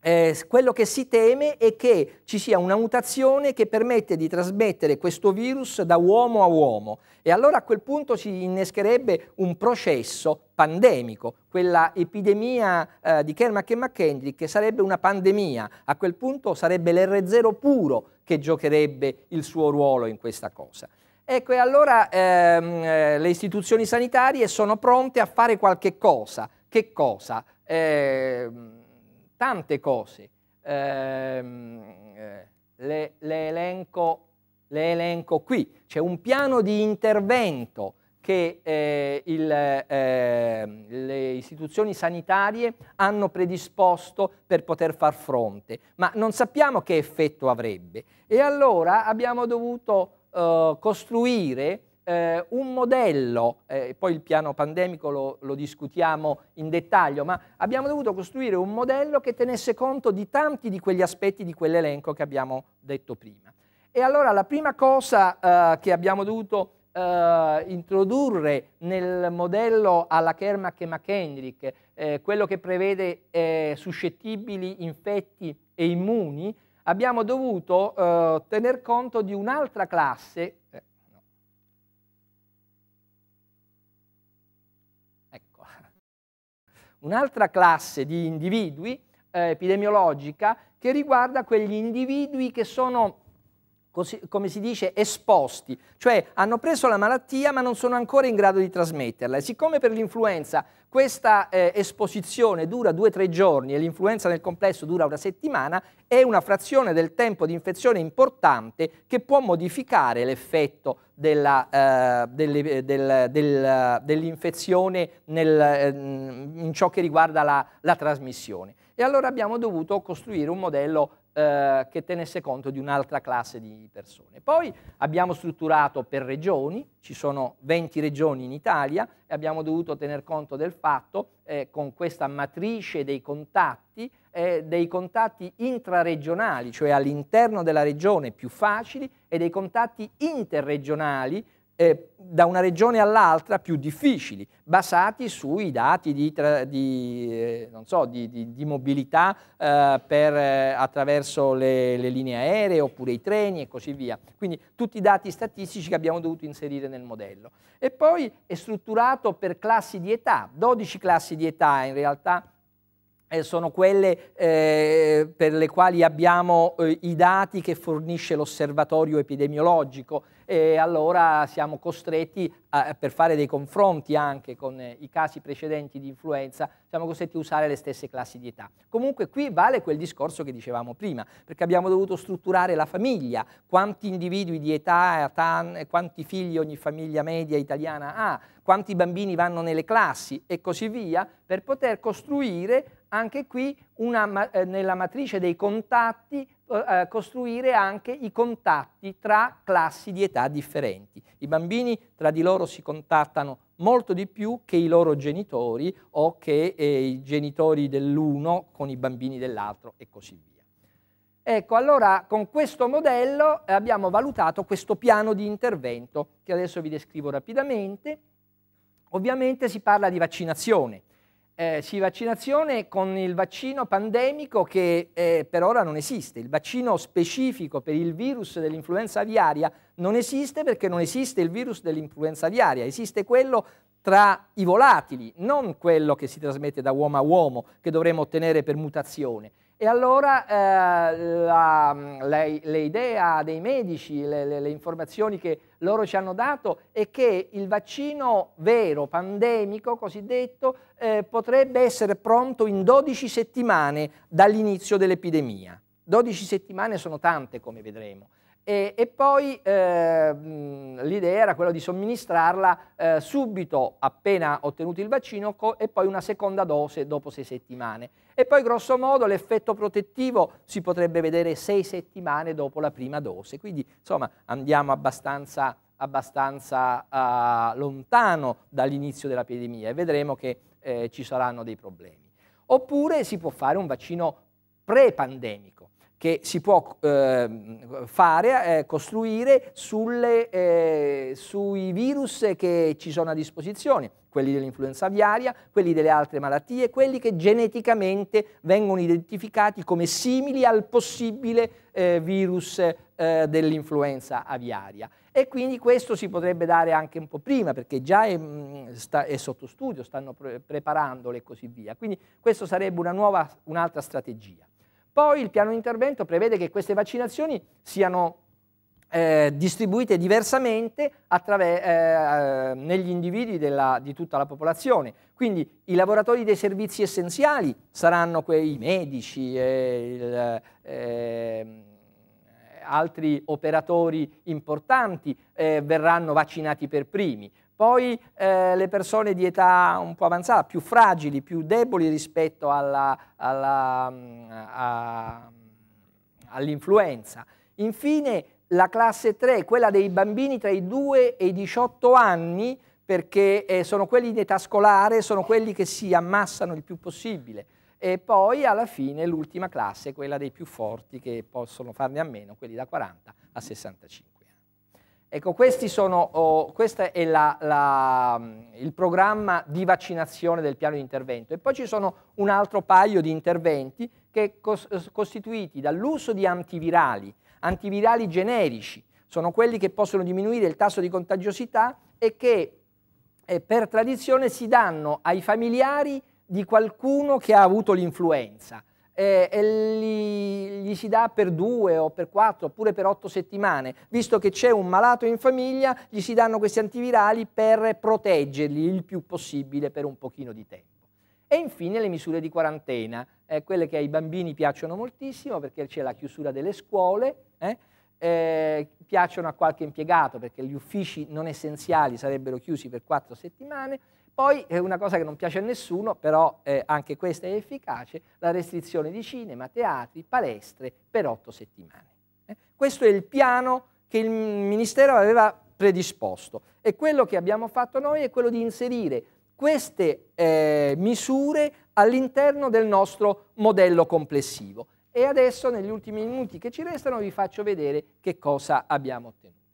eh, quello che si teme è che ci sia una mutazione che permette di trasmettere questo virus da uomo a uomo e allora a quel punto si innescherebbe un processo pandemico, quella epidemia eh, di Kermack e McKendrick che sarebbe una pandemia, a quel punto sarebbe l'R0 puro che giocherebbe il suo ruolo in questa cosa. Ecco, e allora ehm, eh, le istituzioni sanitarie sono pronte a fare qualche cosa. Che cosa? Eh, tante cose. Ehm, eh, le, le, elenco, le, elenco, qui. C'è un piano di intervento che eh, il, eh, le istituzioni sanitarie hanno predisposto per poter far fronte, ma non sappiamo che effetto avrebbe. E allora abbiamo dovuto eh, costruire eh, un modello, eh, poi il piano pandemico lo, lo, discutiamo in dettaglio, ma abbiamo dovuto costruire un modello che tenesse conto di tanti di quegli aspetti di quell'elenco che abbiamo detto prima. E allora la prima cosa eh, che abbiamo dovuto eh, introdurre nel modello alla Kermack e McKendrick, eh, quello che prevede eh, suscettibili, infetti e immuni, abbiamo dovuto eh, tener conto di un'altra classe un'altra classe di individui eh, epidemiologica che riguarda quegli individui che sono così, come si dice, esposti, cioè hanno preso la malattia ma non sono ancora in grado di trasmetterla. E siccome per l'influenza questa eh, esposizione dura due o tre giorni e l'influenza nel complesso dura una settimana, è una frazione del tempo di infezione importante che può modificare l'effetto della, eh, delle, del, del, dell'infezione nel, ehm, in ciò che riguarda la, la trasmissione. E allora abbiamo dovuto costruire un modello eh, che tenesse conto di un'altra classe di persone. Poi abbiamo strutturato per regioni, ci sono 20 regioni in Italia e abbiamo dovuto tener conto del fatto, eh, con questa matrice dei contatti, eh, dei contatti intraregionali, cioè all'interno della regione più facili, e dei contatti interregionali eh, da una regione all'altra più difficili, basati sui dati di, di, eh, so, di, di mobilità eh, per, eh, attraverso le, le, linee aeree oppure i treni e così via. Quindi tutti i dati statistici che abbiamo dovuto inserire nel modello. E poi è strutturato per classi di età, 12 classi di età in realtà. Eh, sono quelle eh, per le quali abbiamo i dati che fornisce l'osservatorio epidemiologico e allora siamo costretti, a, per fare dei confronti anche con eh, i casi precedenti di influenza, siamo costretti a usare le stesse classi di età. Comunque qui vale quel discorso che dicevamo prima, perché abbiamo dovuto strutturare la famiglia, quanti individui di età, eh, quanti figli ogni famiglia media italiana ha, quanti bambini vanno nelle classi e così via, per poter costruire anche qui una, eh, nella matrice dei contatti eh, eh, costruire anche i contatti tra classi di età differenti. I bambini tra di loro si contattano molto di più che i loro genitori o che eh, i genitori dell'uno con i bambini dell'altro e così via. Ecco, allora con questo modello eh, abbiamo valutato questo piano di intervento che adesso vi descrivo rapidamente. Ovviamente si parla di vaccinazione, eh, sì, vaccinazione con il vaccino pandemico che eh, per ora non esiste. Il vaccino specifico per il virus dell'influenza aviaria non esiste perché non esiste il virus dell'influenza aviaria, esiste quello tra i volatili, non quello che si trasmette da uomo a uomo che dovremmo ottenere per mutazione. E allora eh, la, le, le idee dei medici, le, le, le, informazioni che loro ci hanno dato è che il vaccino vero, pandemico cosiddetto, eh, potrebbe essere pronto in 12 settimane dall'inizio dell'epidemia. 12 settimane sono tante come vedremo e, e poi eh, l'idea era quella di somministrarla eh, subito appena ottenuto il vaccino e poi una seconda dose dopo sei settimane. E poi grosso modo l'effetto protettivo si potrebbe vedere sei settimane dopo la prima dose, quindi insomma andiamo abbastanza abbastanza uh, lontano dall'inizio dell'epidemia e vedremo che eh, ci saranno dei problemi. Oppure si può fare un vaccino pre-pandemico che si può eh, fare, eh, costruire sulle, eh, sui virus che ci sono a disposizione, quelli dell'influenza aviaria, quelli delle altre malattie, quelli che geneticamente vengono identificati come simili al possibile eh, virus eh, dell'influenza aviaria. E quindi questo si potrebbe dare anche un po' prima, perché già è, mm, sta, è sotto studio, stanno pre preparandole e così via. Quindi questa sarebbe un'altra strategia. Poi il piano di intervento prevede che queste vaccinazioni siano eh, distribuite diversamente eh, eh, negli individui della, di tutta la popolazione. Quindi i lavoratori dei servizi essenziali saranno quei medici, eh, il, eh, altri operatori importanti eh, verranno vaccinati per primi. Poi eh, le persone di età un po' avanzata, più fragili, più deboli rispetto mm, all'influenza. All Infine la classe 3, quella dei bambini tra i 2 e i 18 anni, perché eh, sono quelli in età scolare, sono quelli che si ammassano il più possibile. E poi alla fine l'ultima classe, quella dei più forti che possono farne a meno, quelli da 40 a 65. Ecco, sono, oh, questo è la, la, il programma di vaccinazione del piano di intervento. E poi ci sono un altro paio di interventi che cos costituiti dall'uso di antivirali, antivirali generici, sono quelli che possono diminuire il tasso di contagiosità e che eh, per tradizione si danno ai familiari di qualcuno che ha avuto l'influenza eh, e li, gli si dà per due o per quattro oppure per otto settimane. Visto che c'è un malato in famiglia, gli si danno questi antivirali per proteggerli il più possibile per un pochino di tempo. E infine le misure di quarantena, eh, quelle che ai bambini piacciono moltissimo perché c'è la chiusura delle scuole, eh, eh, piacciono a qualche impiegato perché gli uffici non essenziali sarebbero chiusi per quattro settimane, poi una cosa che non piace a nessuno, però eh, anche questa è efficace, la restrizione di cinema, teatri, palestre per otto settimane. Eh? Questo è il piano che il Ministero aveva predisposto e quello che abbiamo fatto noi è quello di inserire queste eh, misure all'interno del nostro modello complessivo. E adesso negli ultimi minuti che ci restano vi faccio vedere che cosa abbiamo ottenuto.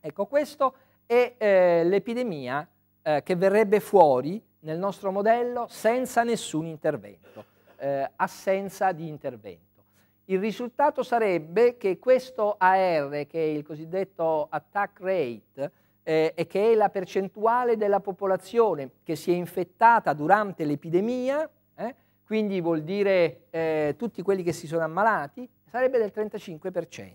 Ecco, questa è eh, l'epidemia eh, che verrebbe fuori nel nostro modello senza nessun intervento, eh, assenza di intervento. Il risultato sarebbe che questo AR, che è il cosiddetto attack rate, eh, e che è la percentuale della popolazione che si è infettata durante l'epidemia, eh, quindi vuol dire eh, tutti quelli che si sono ammalati, sarebbe del 35%.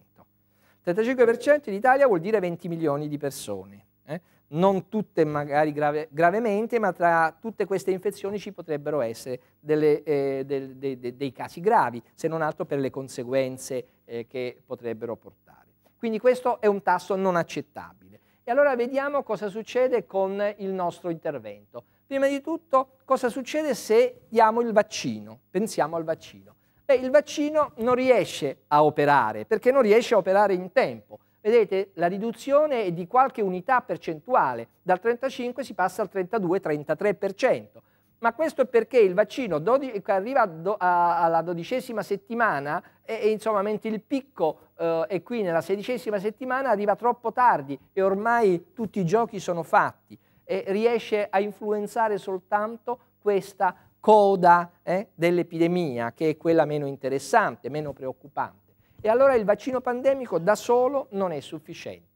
35% in Italia vuol dire 20 milioni di persone. Eh non tutte magari grave, gravemente, ma tra tutte queste infezioni ci potrebbero essere delle, eh, del, de, de, dei casi gravi, se non altro per le conseguenze eh, che potrebbero portare. Quindi questo è un tasso non accettabile. E allora vediamo cosa succede con il nostro intervento. Prima di tutto, cosa succede se diamo il vaccino? Pensiamo al vaccino. Beh, il vaccino non riesce a operare, perché non riesce a operare in tempo Vedete, la riduzione è di qualche unità percentuale, dal 35 si passa al 32-33%, ma questo è perché il vaccino arriva alla dodicesima settimana e, e insomma, mentre il picco eh, è qui nella sedicesima settimana arriva troppo tardi e ormai tutti i giochi sono fatti e riesce a influenzare soltanto questa coda eh, dell'epidemia che è quella meno interessante, meno preoccupante. E allora il vaccino pandemico da solo non è sufficiente.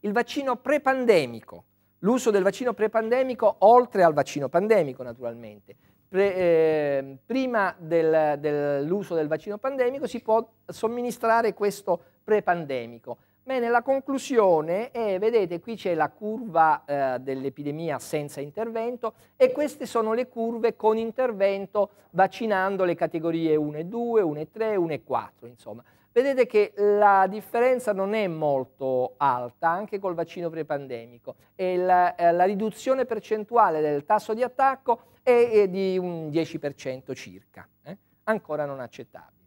Il vaccino prepandemico, l'uso del vaccino prepandemico oltre al vaccino pandemico naturalmente, Pre, eh, prima del, dell'uso del vaccino pandemico si può somministrare questo prepandemico Bene, la conclusione è, eh, vedete, qui c'è la curva eh, dell'epidemia senza intervento e queste sono le curve con intervento vaccinando le categorie 1 e 2, 1 e 3, 1 e 4, insomma. Vedete che la differenza non è molto alta anche col vaccino prepandemico e la, eh, la riduzione percentuale del tasso di attacco è, è di un 10% circa, eh? ancora non accettabile.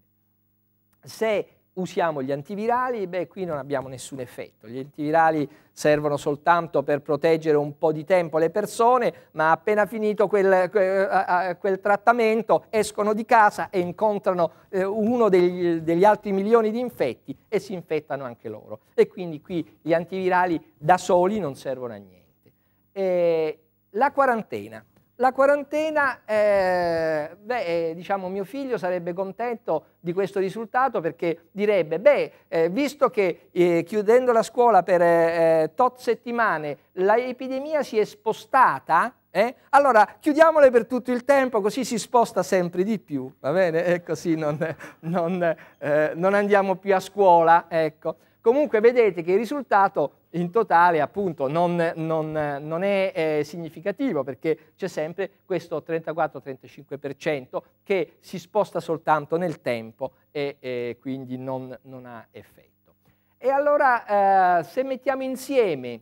Se usiamo gli antivirali, beh qui non abbiamo nessun effetto, gli antivirali servono soltanto per proteggere un po' di tempo le persone, ma appena finito quel, quel, trattamento escono di casa e incontrano eh, uno degli, degli, altri milioni di infetti e si infettano anche loro. E quindi qui gli antivirali da soli non servono a niente. E la quarantena. La quarantena, eh, beh, eh, diciamo mio figlio sarebbe contento di questo risultato perché direbbe, beh, eh, visto che eh, chiudendo la scuola per eh, eh, tot settimane l'epidemia si è spostata, allora chiudiamole per tutto il tempo così si sposta sempre di più, va bene? E così non, non, non andiamo più a scuola, ecco. Comunque vedete che il risultato in totale appunto non, non, non è eh, significativo perché c'è sempre questo 34-35% che si sposta soltanto nel tempo e eh, quindi non, non, ha effetto. E allora eh, se mettiamo insieme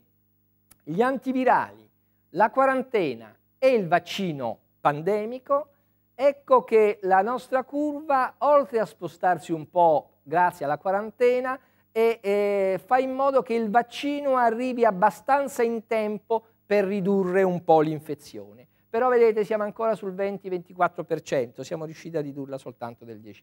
gli antivirali, la quarantena e il vaccino pandemico, ecco che la nostra curva, oltre a spostarsi un po' grazie alla quarantena, e eh, fa in modo che il vaccino arrivi abbastanza in tempo per ridurre un po' l'infezione. Però vedete siamo ancora sul 20-24%, siamo riusciti a ridurla soltanto del 10%.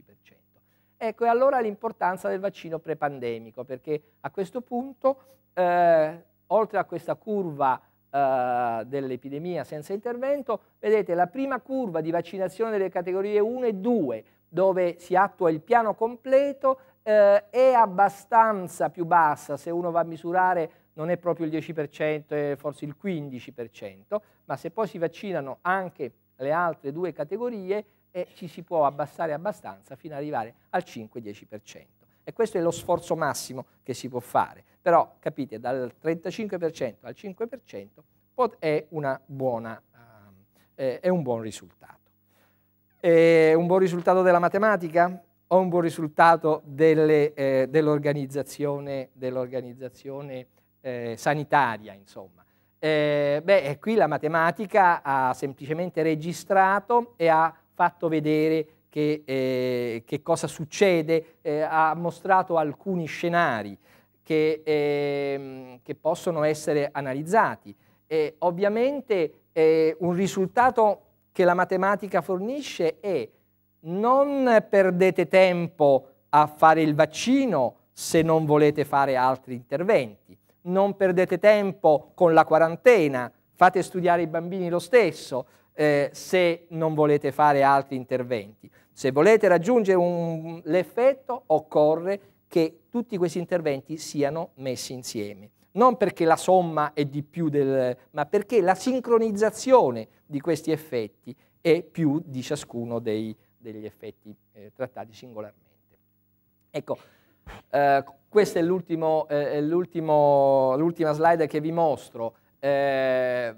Ecco, e allora l'importanza del vaccino prepandemico, perché a questo punto, eh, oltre a questa curva eh, dell'epidemia senza intervento, vedete la prima curva di vaccinazione delle categorie 1 e 2, dove si attua il piano completo eh, è abbastanza più bassa, se uno va a misurare non è proprio il 10%, è forse il 15%, ma se poi si vaccinano anche le altre due categorie eh, ci si può abbassare abbastanza fino ad arrivare al 5-10%. E questo è lo sforzo massimo che si può fare. Però, capite, dal 35% al 5% è, buona, ehm, è un buon risultato. È un buon risultato della matematica? o un buon risultato eh, dell'organizzazione, eh, dell dell sanitaria, insomma. Eh, beh, eh, qui la matematica ha semplicemente registrato e ha fatto vedere che, eh, che, cosa succede, eh, ha mostrato alcuni scenari che, eh, che possono essere analizzati. E ovviamente un risultato che la matematica fornisce è non perdete tempo a fare il vaccino se non volete fare altri interventi, non perdete tempo con la quarantena, fate studiare i bambini lo stesso eh, se non volete fare altri interventi. Se volete raggiungere un, l'effetto occorre che tutti questi interventi siano messi insieme. Non perché la somma è di più del... ma perché la sincronizzazione di questi effetti è più di ciascuno dei degli effetti eh, trattati singolarmente. Ecco, eh, questa è eh, l'ultima slide che vi mostro. Eh,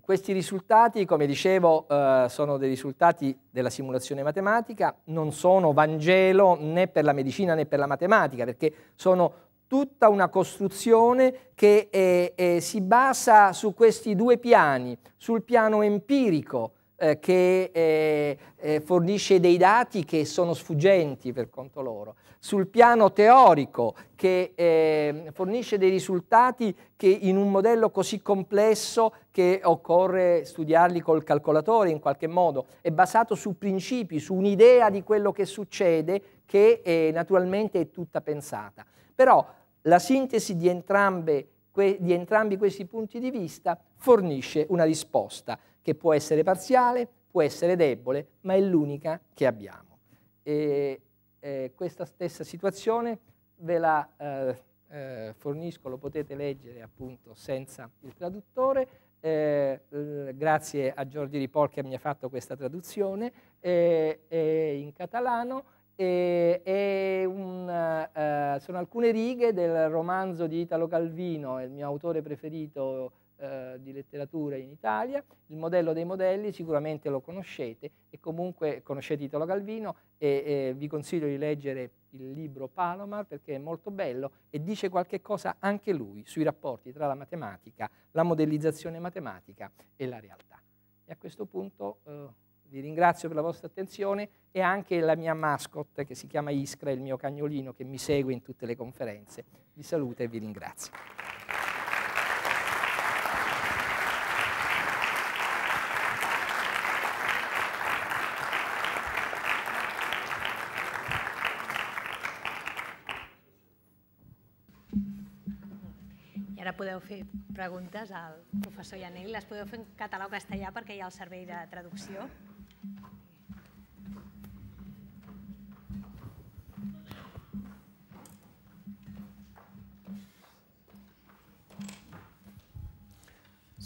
questi risultati, come dicevo, eh, sono dei risultati della simulazione matematica, non sono Vangelo né per la medicina né per la matematica, perché sono tutta una costruzione che eh, si basa su questi due piani, sul piano empirico, eh, che eh, eh, fornisce dei dati che sono sfuggenti per conto loro, sul piano teorico che ehm, fornisce dei risultati che in un modello così complesso che occorre studiarli col calcolatore in qualche modo, è basato su principi, su un'idea di quello che succede che eh, naturalmente è tutta pensata. Però la sintesi di, entrambe, di entrambi questi punti di vista fornisce una risposta che può essere parziale, può essere debole, ma è l'unica che abbiamo. E, eh, questa stessa situazione ve la eh, eh, fornisco, lo potete leggere appunto senza il traduttore, eh, grazie a Giorgi Ripol che mi ha fatto questa traduzione eh, in catalano, un, eh, sono alcune righe del romanzo di Italo Calvino, il mio autore preferito eh, di letteratura in Italia. Il modello dei modelli sicuramente lo conoscete e comunque conoscete Italo Calvino e, e vi consiglio di leggere il libro Palomar perché è molto bello e dice qualche cosa anche lui sui rapporti tra la matematica, la modellizzazione matematica e la realtà. E a questo punto eh, vi ringrazio per la vostra attenzione e anche la mia mascotte che si chiama Iskra, il mio cagnolino che mi segue in tutte le conferenze. Vi saluto e vi ringrazio. podeu fer preguntes al professor Janell, les podeu fer en català o castellà perquè hi ha el servei de traducció.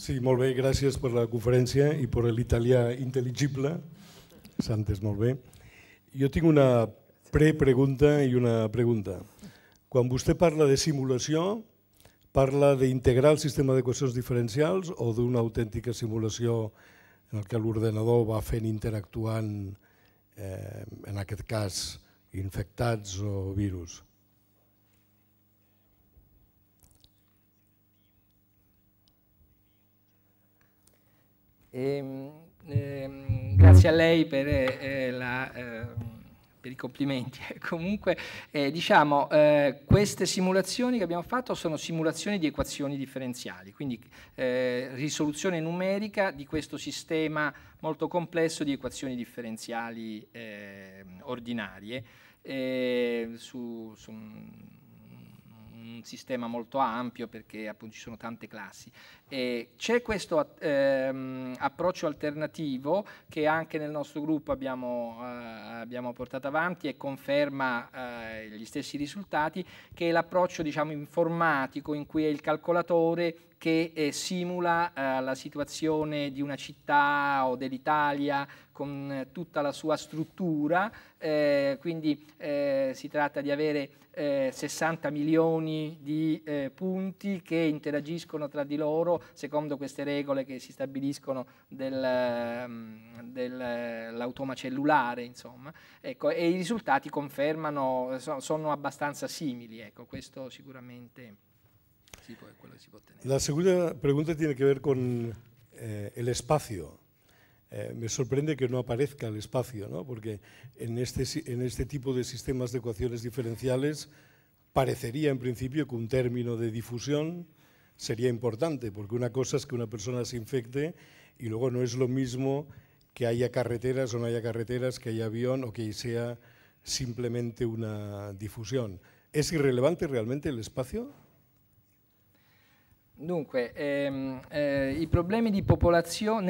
Sí, molt bé, gràcies per la conferència i per l'italià intel·ligible. Santes, molt bé. Jo tinc una prepregunta i una pregunta. Quan vostè parla de simulació, parla d'integrar el sistema d'equacions diferencials o d'una autèntica simulació en el l'ordenador va fent interactuant, eh, en aquest cas, infectats o virus. Eh, eh, grazie a lei per la eh, per i complimenti. Eh. Comunque, eh, diciamo, eh, queste simulazioni che abbiamo fatto sono simulazioni di equazioni differenziali, quindi eh, risoluzione numerica di questo sistema molto complesso di equazioni differenziali ehm, ordinarie eh, su, su un sistema molto ampio perché appunto ci sono tante classi. c'è questo ehm, approccio alternativo che anche nel nostro gruppo abbiamo, eh, abbiamo portato avanti e conferma eh, gli stessi risultati, che è l'approccio diciamo, informatico in cui è il calcolatore che eh, simula eh, la situazione di una città o dell'Italia con eh, tutta la sua struttura, eh, quindi eh, si tratta di avere 60 eh, milioni di punti che interagiscono tra di loro secondo queste regole che si stabiliscono dell'automa del, mm, cellulare, insomma. Ecco, e i risultati confermano, so, sono abbastanza simili, ecco, questo sicuramente La segunda pregunta tiene que ver con eh, el espacio. Eh, me sorprende que no aparezca el espacio, ¿no? porque en este, en este tipo de sistemas de ecuaciones diferenciales parecería en principio que un término de difusión sería importante, porque una cosa es que una persona se infecte y luego no es lo mismo que haya carreteras o no haya carreteras, que haya avión o que sea simplemente una difusión. ¿Es irrelevante realmente el espacio? Dunque, ehm, eh, problemi nei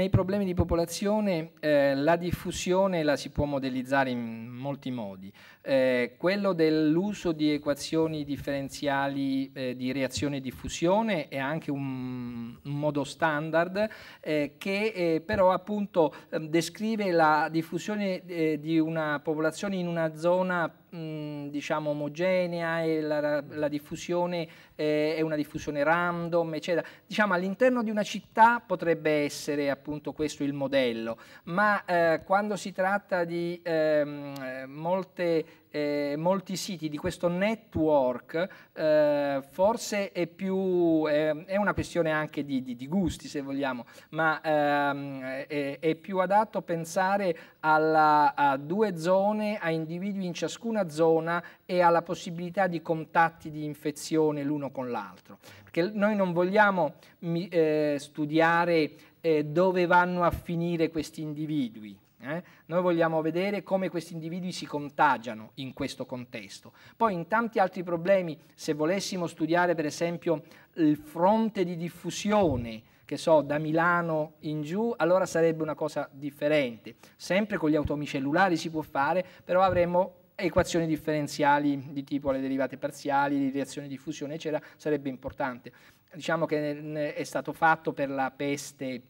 problemi di popolazione eh, la diffusione la si può modellizzare in molti modi. Eh, quello dell'uso di equazioni differenziali eh, di reazione e diffusione è anche un, un modo standard eh, che eh, però appunto ehm, descrive la diffusione di una popolazione in una zona diciamo omogenea e la, la diffusione eh, è una diffusione random, eccetera. Diciamo all'interno di una città potrebbe essere appunto questo il modello, ma eh, quando si tratta di ehm, molte eh, molti siti di questo network eh, forse è più, eh, è una questione anche di, di, di gusti se vogliamo, ma ehm, è, è, più adatto pensare alla, a due zone, a individui in ciascuna zona e alla possibilità di contatti di infezione l'uno con l'altro. Perché noi non vogliamo eh, studiare eh, dove vanno a finire questi individui, eh? Noi vogliamo vedere come questi individui si contagiano in questo contesto. Poi in tanti altri problemi, se volessimo studiare per esempio il fronte di diffusione, che so, da Milano in giù, allora sarebbe una cosa differente. Sempre con gli automi cellulari si può fare, però avremmo equazioni differenziali di tipo le derivate parziali, di reazione di diffusione, eccetera, sarebbe importante. Diciamo che eh, è stato fatto per la peste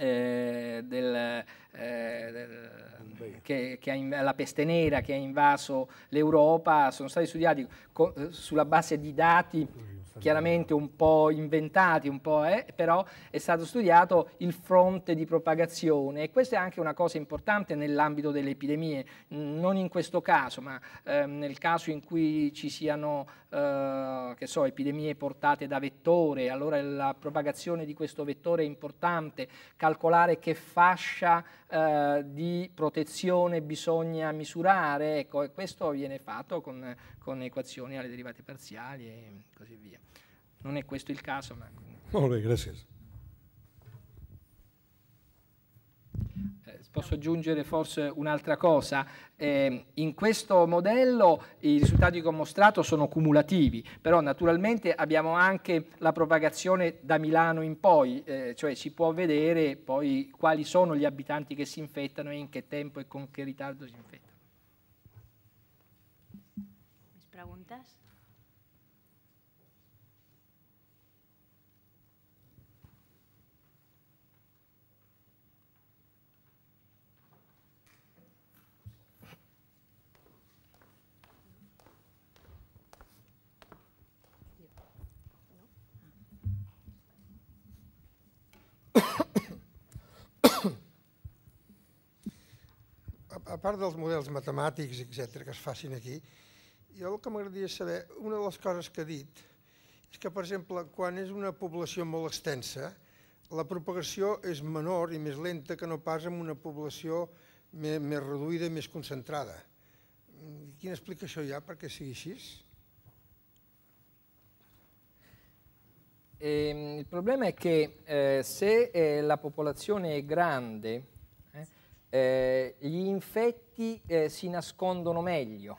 eh, del, eh, che, che inv- la peste nera che ha invaso l'Europa sono stati studiati co- eh, sulla base di dati chiaramente un po' inventati, un po', eh, però è stato studiato il fronte di propagazione e questa è anche una cosa importante nell'ambito delle epidemie, non in questo caso, ma eh, nel caso in cui ci siano eh, che so, epidemie portate da vettore, allora la propagazione di questo vettore è importante, calcolare che fascia eh, di protezione bisogna misurare, ecco, e questo viene fatto con, con equazioni alle derivate parziali e così via. Non è questo il caso, ma... No, lei, grazie. Eh, posso aggiungere forse un'altra cosa. Eh, in questo modello i risultati che ho mostrato sono cumulativi, però naturalmente abbiamo anche la propagazione da Milano in poi, eh, cioè si può vedere poi quali sono gli abitanti che si infettano e in che tempo e con che ritardo si infettano. a part dels models matemàtics, etc que es facin aquí, jo el que m'agradaria saber, una de les coses que ha dit, és que, per exemple, quan és una població molt extensa, la propagació és menor i més lenta que no pas en una població més, més reduïda i més concentrada. Quina explicació hi ha perquè sigui així? Eh, el problema è che eh, se eh, la popolazione è grande Eh, gli infetti eh, si nascondono meglio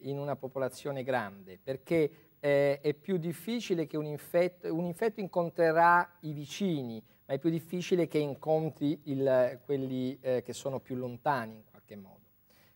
in una popolazione grande perché eh, è più difficile che un infetto, un infetto, incontrerà i vicini, ma è più difficile che incontri il, quelli eh, che sono più lontani in qualche modo.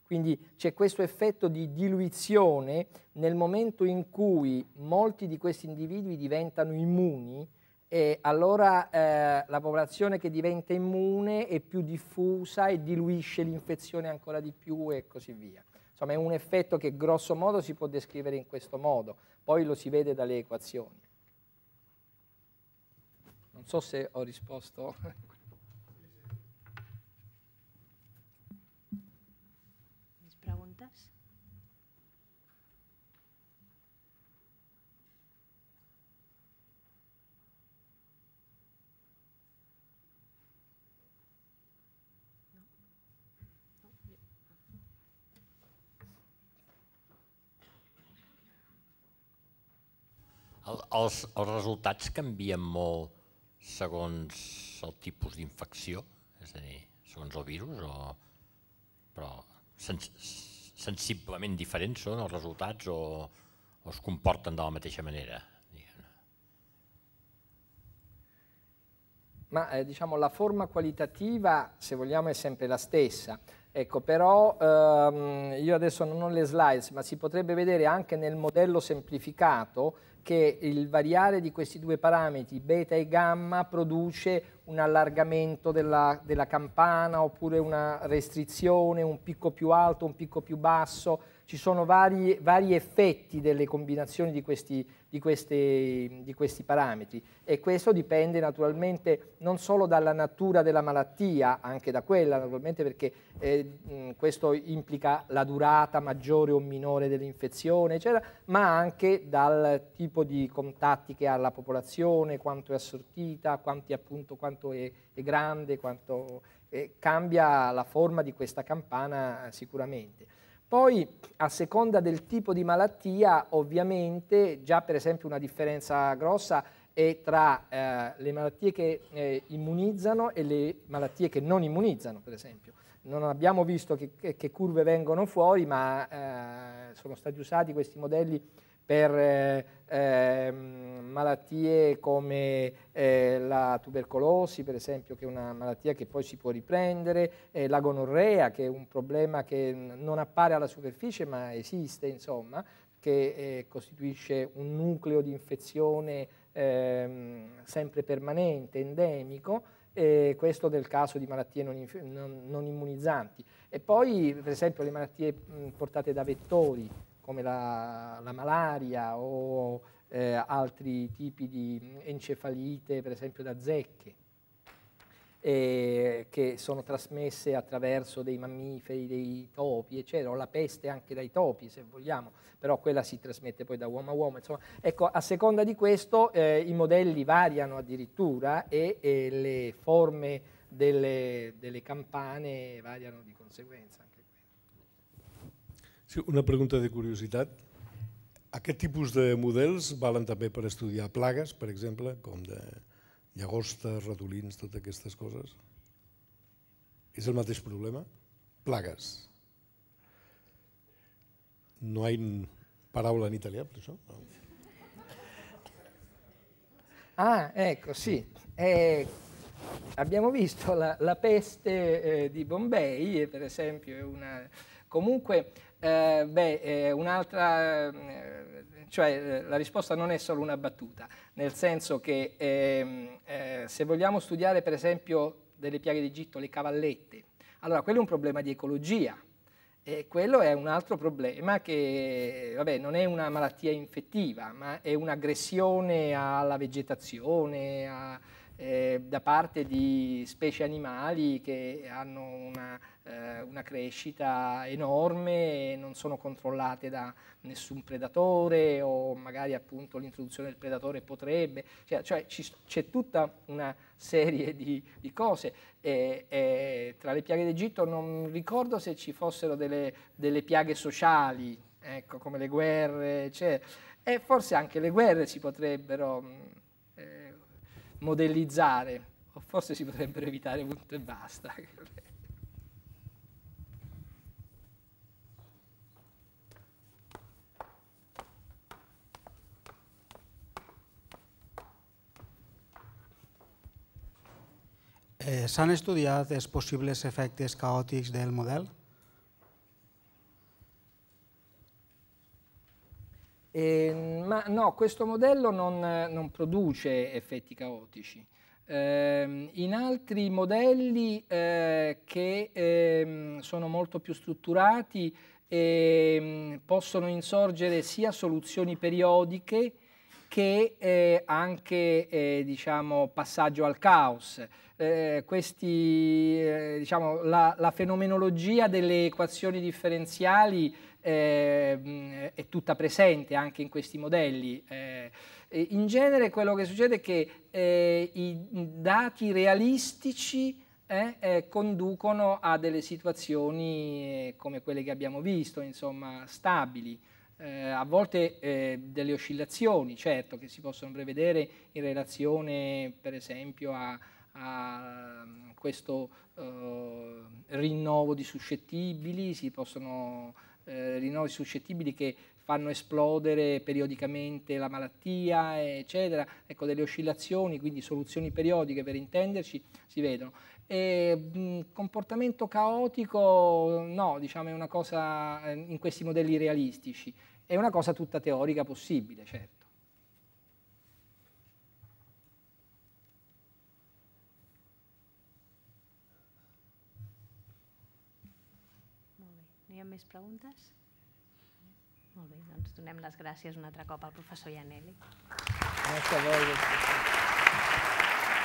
Quindi c'è questo effetto di diluizione nel momento in cui molti di questi individui diventano immuni, e allora eh, la popolazione che diventa immune è più diffusa e diluisce l'infezione ancora di più e così via. Insomma è un effetto che grosso modo si può descrivere in questo modo, poi lo si vede dalle equazioni. Non so se ho risposto els, els resultats canvien molt segons el tipus d'infecció, és a dir, segons el virus, o... però sens sensiblement diferents són els resultats o, o es comporten de la mateixa manera? Ma eh, diciamo, la forma qualitativa, se vogliamo, è sempre la stessa. Ecco, però ehm, io adesso non ho le slides, ma si potrebbe vedere anche nel modello semplificato che il variare di questi due parametri, beta e gamma, produce un allargamento della, della campana oppure una restrizione, un picco più alto, un picco più basso, ci sono vari, vari effetti delle combinazioni di questi, di, queste, di questi parametri e questo dipende naturalmente non solo dalla natura della malattia, anche da quella naturalmente perché eh, mh, questo implica la durata maggiore o minore dell'infezione, eccetera, ma anche dal tipo di contatti che ha la popolazione, quanto è assortita, quanti, appunto, quanto è, è grande, quanto eh, cambia la forma di questa campana eh, sicuramente. Poi a seconda del tipo di malattia ovviamente già per esempio una differenza grossa è tra eh, le malattie che eh, immunizzano e le malattie che non immunizzano per esempio. Non abbiamo visto che, che curve vengono fuori ma eh, sono stati usati questi modelli per eh, ehm, malattie come eh, la tubercolosi, per esempio, che è una malattia che poi si può riprendere, eh, la gonorrea, che è un problema che non appare alla superficie ma esiste, insomma, che eh, costituisce un nucleo di infezione ehm, sempre permanente, endemico, questo nel caso di malattie non, non, non, immunizzanti. E poi, per esempio, le malattie portate da vettori, come la, la malaria o eh, altri tipi di encefalite, per esempio da zecche, eh, che sono trasmesse attraverso dei mammiferi, dei topi, eccetera, o la peste anche dai topi, se vogliamo, però quella si trasmette poi da uomo a uomo. Insomma, ecco, a seconda di questo eh, i modelli variano addirittura e, e le forme delle, delle campane variano di conseguenza. Sí, una pregunta de curiositat. Aquest tipus de models valen també per estudiar plagues, per exemple, com de llagostes, ratolins, totes aquestes coses? És el mateix problema? Plagues. No hi ha paraula en italià per això? No. Ah, ecco, sì. Eh, abbiamo visto la, la peste eh, di Bombay, eh, per esempio, è una... Comunque, Eh, beh, eh, un'altra, eh, cioè eh, la risposta non è solo una battuta, nel senso che ehm, eh, se vogliamo studiare per esempio delle piaghe d'Egitto, le cavallette, allora quello è un problema di ecologia, e quello è un altro problema che, vabbè, non è una malattia infettiva, ma è un'aggressione alla vegetazione a, eh, da parte di specie animali che hanno una eh, una crescita enorme e non sono controllate da nessun predatore o magari appunto l'introduzione del predatore potrebbe, cioè, cioè c'è tutta una serie di, di cose. E, e, tra le piaghe d'Egitto non ricordo se ci fossero delle, delle piaghe sociali, ecco, come le guerre, eccetera. Cioè, e forse anche le guerre si potrebbero eh, modellizzare, o forse si potrebbero evitare, punto e basta. Eh, S'han estudiat els possibles efectes caòtics del model? Eh, ma no, questo modello non, non produce effetti caotici. Eh, in altri modelli eh, che ehm, sono molto più strutturati ehm, possono insorgere sia soluzioni periodiche che eh, anche eh, diciamo, passaggio al caos. Eh, questi, eh, diciamo, la, la, fenomenologia delle equazioni differenziali eh, è tutta presente anche in questi modelli. Eh, in genere quello che succede è che i dati realistici eh, eh, conducono a delle situazioni eh, come quelle che abbiamo visto, insomma, stabili eh, a volte eh, delle oscillazioni, certo, che si possono prevedere in relazione per esempio a, a mm, questo eh, rinnovo di suscettibili, si possono eh, rinnovi suscettibili che fanno esplodere periodicamente la malattia, eccetera. Ecco, delle oscillazioni, quindi soluzioni periodiche per intenderci, si vedono. E, mh, mm, comportamento caotico no, diciamo è una cosa eh, in questi modelli realistici, è una cosa tutta teorica possibile, certo. Hi ha més preguntes? Molt bé, doncs donem les gràcies un altre cop al professor Ianelli. Gràcies a voi.